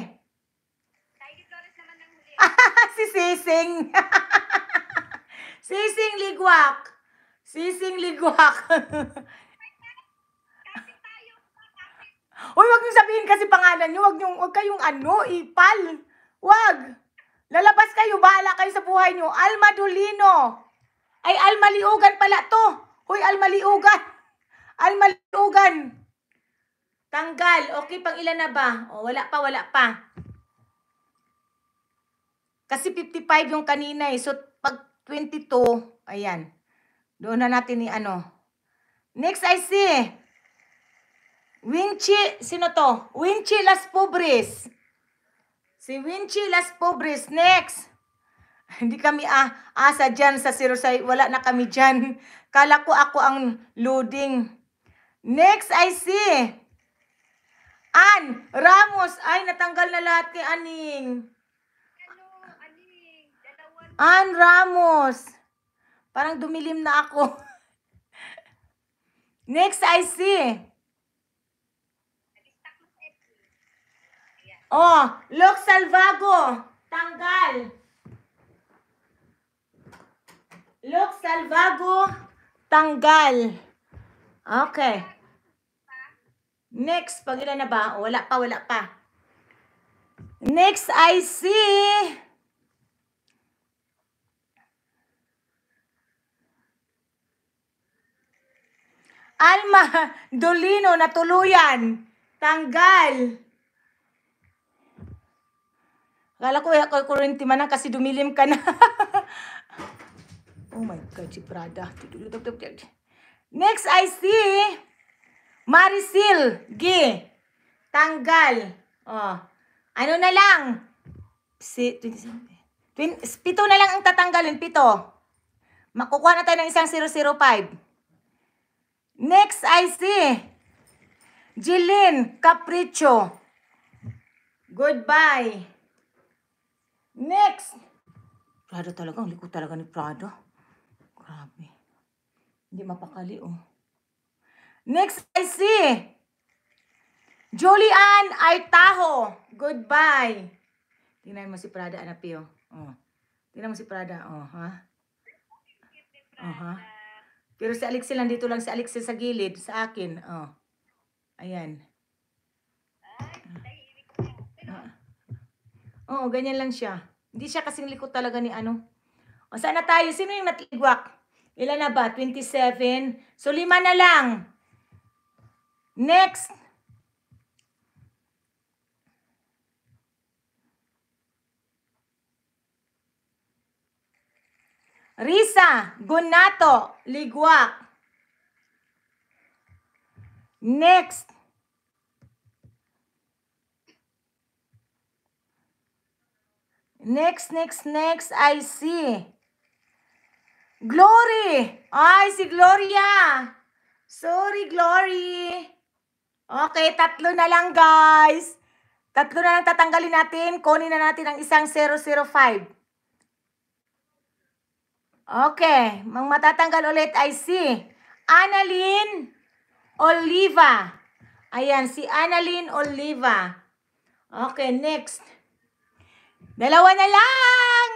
Saily Flores naman ang huli. si Sising. Sising Ligwak. Sising Ligwak. Uy, wag niyo sabihin kasi pangalan niyo. Wag niyo, wag kayong ano, ipal. Wag. Lalabas kayo, bahala kayo sa buhay niyo. Almadulino. Ay, almaliugan pala to. Hoy, almaliugan. Almaliugan. Tanggal. Okay, pang ilan na ba? O, oh, wala pa, wala pa. Kasi 55 yung kanina eh. So, pag 22, ayan. Doon na natin ni ano. Next, I see. Winchi, sino to? Winchi Las Pobres. Si Winchi Las Pobres. Next. Hindi kami ah, asa dyan sa Sirosay. Wala na kami dyan. Kala ko ako ang loading. Next, I see. An Ramos. Ay, natanggal na lahat kay Aning. Hello, Aning. An Ramos. Parang dumilim na ako. Next, I see. Oh, look, Salvago. Tanggal. Look, Salvago. Tanggal. Okay. Next, pag na ba? wala pa, wala pa. Next, I see... Alma Dolino na tuluyan. Tanggal. Akala ko, eh, ako kurunti man lang kasi dumilim ka na. oh my God, si Prada. Next, I see Maricel G. Tanggal. Oh. Ano na lang? Si, 27. Twin, pito na lang ang tatanggalin. Pito. Makukuha na tayo ng isang 005. Next, I see. Jilin Capriccio. Goodbye. Next! Prado talaga. Ang likod talaga ni Prada. Grabe. Hindi mapakali, oh. Next, I see. Julian Aitaho! Goodbye. Tingnan mo si Prada, anapi, Oh. Tingnan mo si Prada, oh, ha? Oh, ha? Pero si Alexis lang dito lang si Alexis sa gilid, sa akin, oh. Ayan. Oo, ganyan lang siya. Hindi siya kasing likot talaga ni ano. O, sana tayo. Sino yung natligwak? Ilan na ba? 27. So, lima na lang. Next. Risa, Gunato, Ligwak. Next. Next, next, next, I see. Glory! I see Gloria! Sorry, Glory! Okay, tatlo na lang, guys. Tatlo na lang tatanggalin natin. Kunin na natin ang isang 005. Okay, mang matatanggal ulit, I see. Annalyn Oliva. Ayan, si Annalyn Oliva. Okay, next. Dalawa na lang!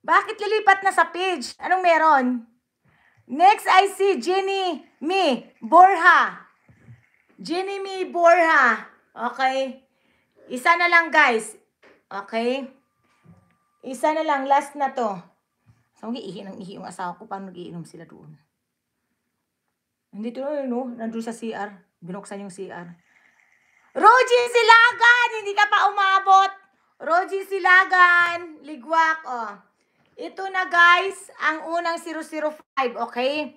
Bakit lilipat na sa page? Anong meron? Next, I see Jenny Mi Borja. Jenny Mi Borja. Okay. Isa na lang, guys. Okay. Isa na lang. Last na to. So, ihi ng ihi yung asawa ko. Paano nagiinom sila doon? Nandito na no? Nandun sa CR. Binuksan yung CR. Roji Silagan! Hindi ka pa umabot. Roji Silagan. Ligwak, oh. Ito na guys, ang unang 005, okay?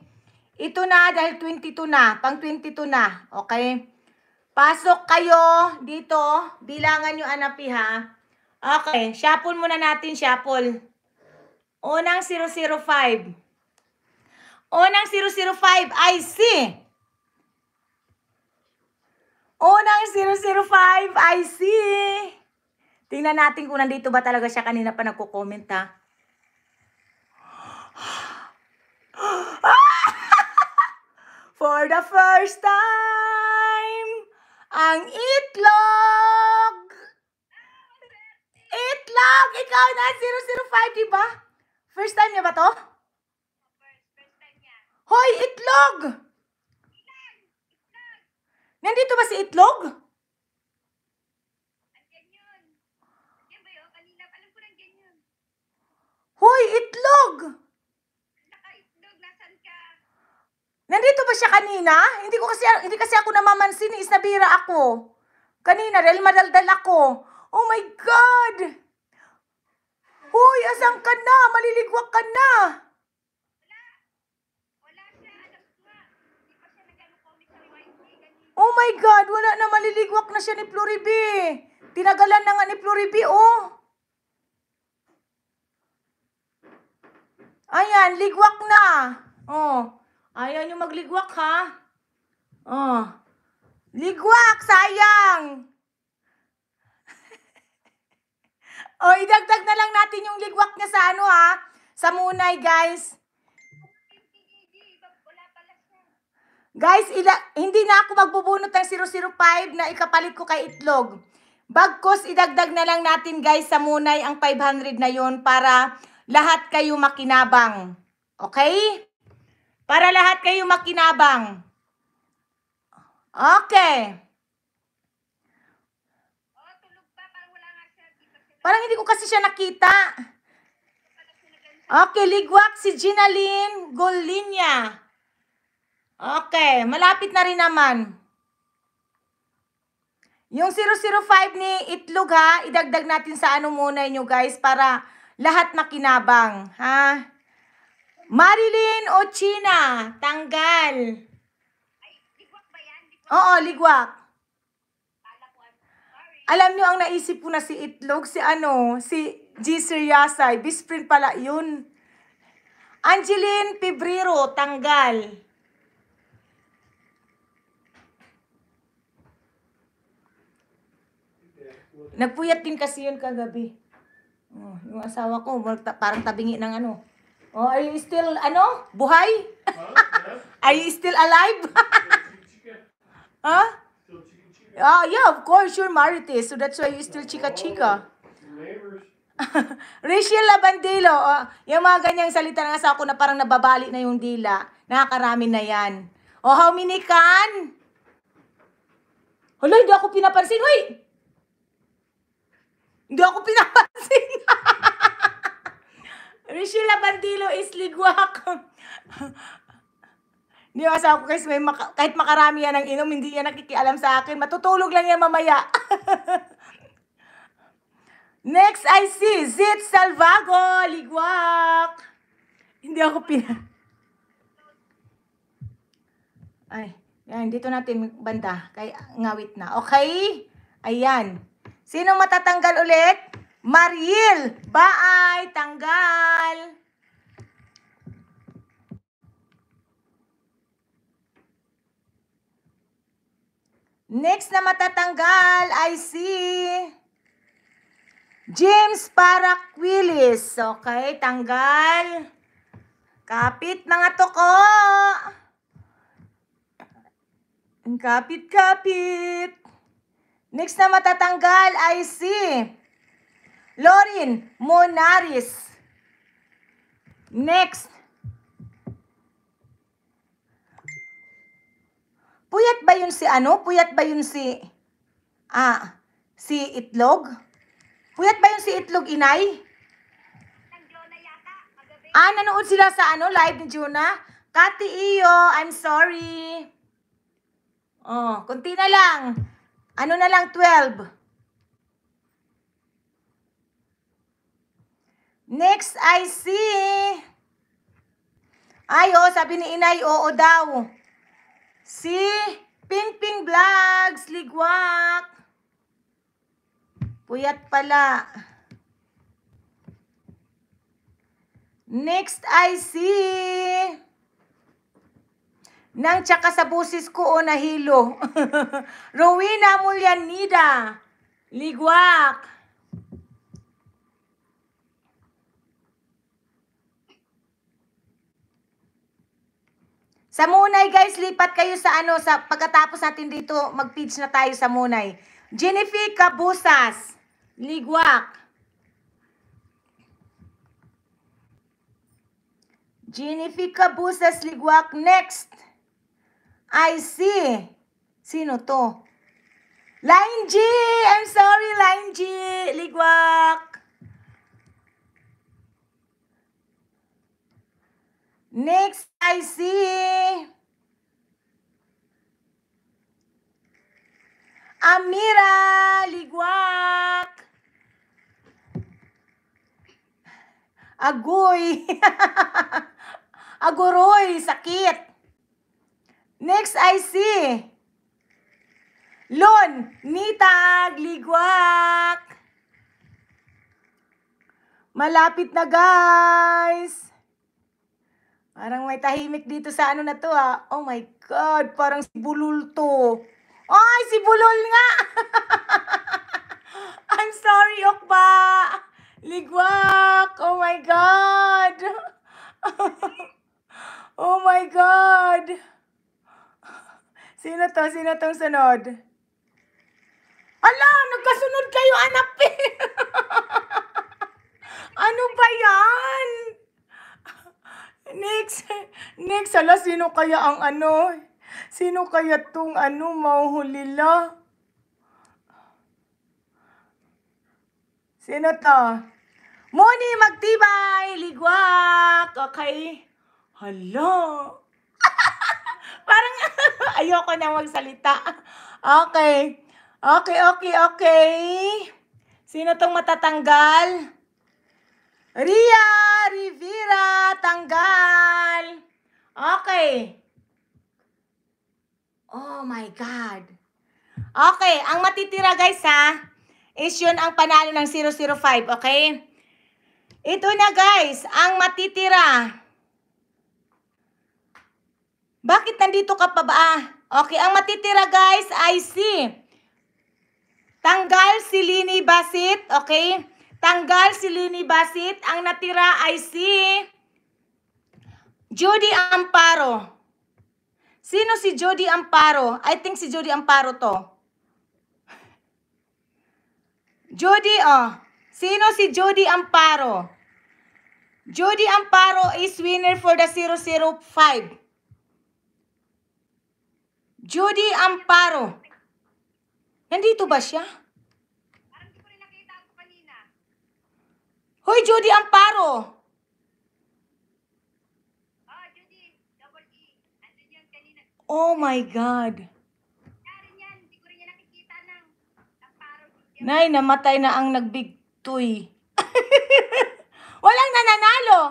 Ito na dahil 22 na, pang 22 na, okay? Pasok kayo dito, bilangan nyo anapi ha. Okay, shuffle muna natin, shuffle. Unang 005. Unang 005, I see. Unang 005, I see! Tingnan natin kung nandito ba talaga siya kanina pa nagko-comment ha. For the first time, ang itlog! Itlog! Ikaw na 005, di ba? First time niya ba to? First, first time niya. Hoy, itlog! Nandito ba si Itlog? Hoy, Itlog! Naka-itlog, nasan ka? Nandito ba siya kanina? Hindi ko kasi hindi kasi ako namamansin, is nabira ako. Kanina, dahil madaldal ako. Oh my God! Hoy, asan ka na? Maliligwak ka na! Oh my God, wala na maliligwak na siya ni Floribi. Tinagalan na nga ni Floribi, oh. Ayan, ligwak na. Oh. Ayan yung magligwak, ha? Oh. Ligwak, sayang. oh, idagdag na lang natin yung ligwak niya sa ano, ha? Sa munay, guys. Guys, ila- hindi na ako magbubunot ng 005 na ikapalit ko kay itlog. Bagkos, idagdag na lang natin guys sa munay ang 500 na yon para lahat kayo makinabang. Okay? Para lahat kayo makinabang. Okay. Parang hindi ko kasi siya nakita. Okay, ligwak si Ginaline Golinya. Okay, malapit na rin naman. Yung 005 ni Itlog ha, idagdag natin sa ano muna nyo guys para lahat makinabang. Ha? Marilyn Ochina, tanggal. Ay, ligwak ba yan? Ligwak? Oo, ligwak. Alam niyo ang naisip ko na si Itlog, si ano, si G. Seriasay, bisprint pala yun. Angeline Pibrero, tanggal. Nagpuyat din kasi yun kagabi. Oh, yung asawa ko, parang tabingi ng ano. Oh, are you still, ano? Buhay? Huh? are you still alive? huh? Oh, yeah, of course, you're Marites. Eh. So that's why you still chika-chika. Rachel Labandilo, oh, yung mga ganyang salita ng asawa ko na parang nababali na yung dila. Nakakarami na yan. Oh, how many can? Hala, hindi ako pinapansin. Wait! Hindi ako pinapansin. Rishila Bandilo is ligwak. Hindi ako asawa ko guys, may maka- kahit makarami yan ang inom, hindi yan nakikialam sa akin. Matutulog lang yan mamaya. Next I see, Zip Salvago, ligwak. Hindi ako pina... Ay, yan, dito natin banda. Kay ngawit na. Okay? Ayan. Sino matatanggal ulit? Mariel. Baay, tanggal. Next na matatanggal ay si James Parak Okay, tanggal. Kapit mga toko. Kapit, kapit. Next na matatanggal ay si Lorin Monaris. Next. Puyat ba yun si ano? Puyat ba yun si... Ah, si Itlog? Puyat ba yun si Itlog, inay? Ah, nanood sila sa ano, live ni Juna? Kati Iyo, I'm sorry. Oh, konti na lang. Ano na lang 12? Next I see. Ay, oh, sabi ni inay, oo daw. Si Ping Ping Vlogs, ligwak. Puyat pala. Next I see. Nang tsaka sa busis ko o oh, nahilo. Rowena Mulyanida. Ligwak. Sa Munay, guys, lipat kayo sa ano, sa pagkatapos natin dito, mag pitch na tayo sa Munay. Jennifer Cabusas, Ligwak. Jennifer Cabusas, Ligwak, next. I see. Sino to? Line G! I'm sorry, Line G! Ligwak! Next, I see. Amira Ligwak! Agoy! Agoroy! Sakit! Next I see. Lon, nitag, ligwak. Malapit na guys. Parang may tahimik dito sa ano na to ah. Oh my God, parang si Bulul to. Ay, si Bulul nga! I'm sorry, Okba! Ligwak! Oh my God! oh my God! Sino to? Sino tong sunod? Ala, nagkasunod kayo, anak Ano ba yan? Next, next, ala, sino kaya ang ano? Sino kaya tong ano, mauhulila? Sino to? Moni Magtibay! Ligwak! Okay. Hala! parang ayoko na magsalita. Okay. Okay, okay, okay. Sino tong matatanggal? Ria Rivera, tanggal. Okay. Oh my God. Okay, ang matitira guys ha, is yun ang panalo ng 005, okay? Ito na guys, ang matitira. Bakit nandito ka pa ba? Ah, okay, ang matitira guys ay si Tanggal si Lini Basit, okay? Tanggal si Lini Basit. Ang natira ay si Judy Amparo. Sino si Judy Amparo? I think si Judy Amparo to. Judy, oh. Sino si Judy Amparo? Judy Amparo is winner for the 005. Judy Amparo. Nandito ba siya? Parang ko rin nakita ako kanina. Hoy, Judy Amparo! Oh, ah, Judy, double E. Andun kanina. Oh my God. Karin yan, niya nakikita ng Amparo. Nay, namatay na ang nagbigtoy. Walang nananalo.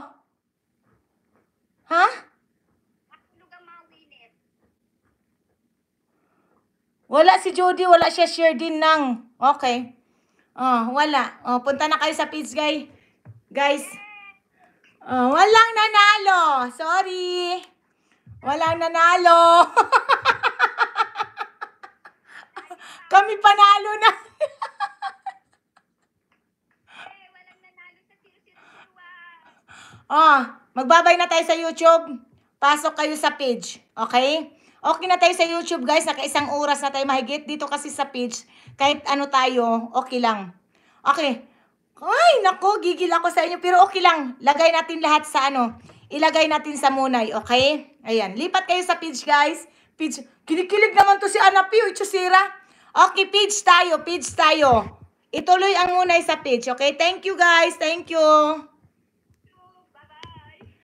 Ha? Huh? Wala si Jody, wala siya share din ng. Okay. Oh, wala. Oh, punta na kayo sa page, guys. Guys. Oh, walang nanalo. Sorry. Walang nanalo. Kami panalo na. oh, magbabay na tayo sa YouTube. Pasok kayo sa page. Okay? Okay na tayo sa YouTube guys, nakaisang oras na tayo mahigit dito kasi sa page. Kahit ano tayo, okay lang. Okay. Ay, nako, gigil ako sa inyo. Pero okay lang, lagay natin lahat sa ano. Ilagay natin sa munay, okay? Ayan, lipat kayo sa page guys. Page, kinikilig naman to si Anapio, itsusira. Okay, page tayo, page tayo. Ituloy ang munay sa page, okay? Thank you guys, thank you.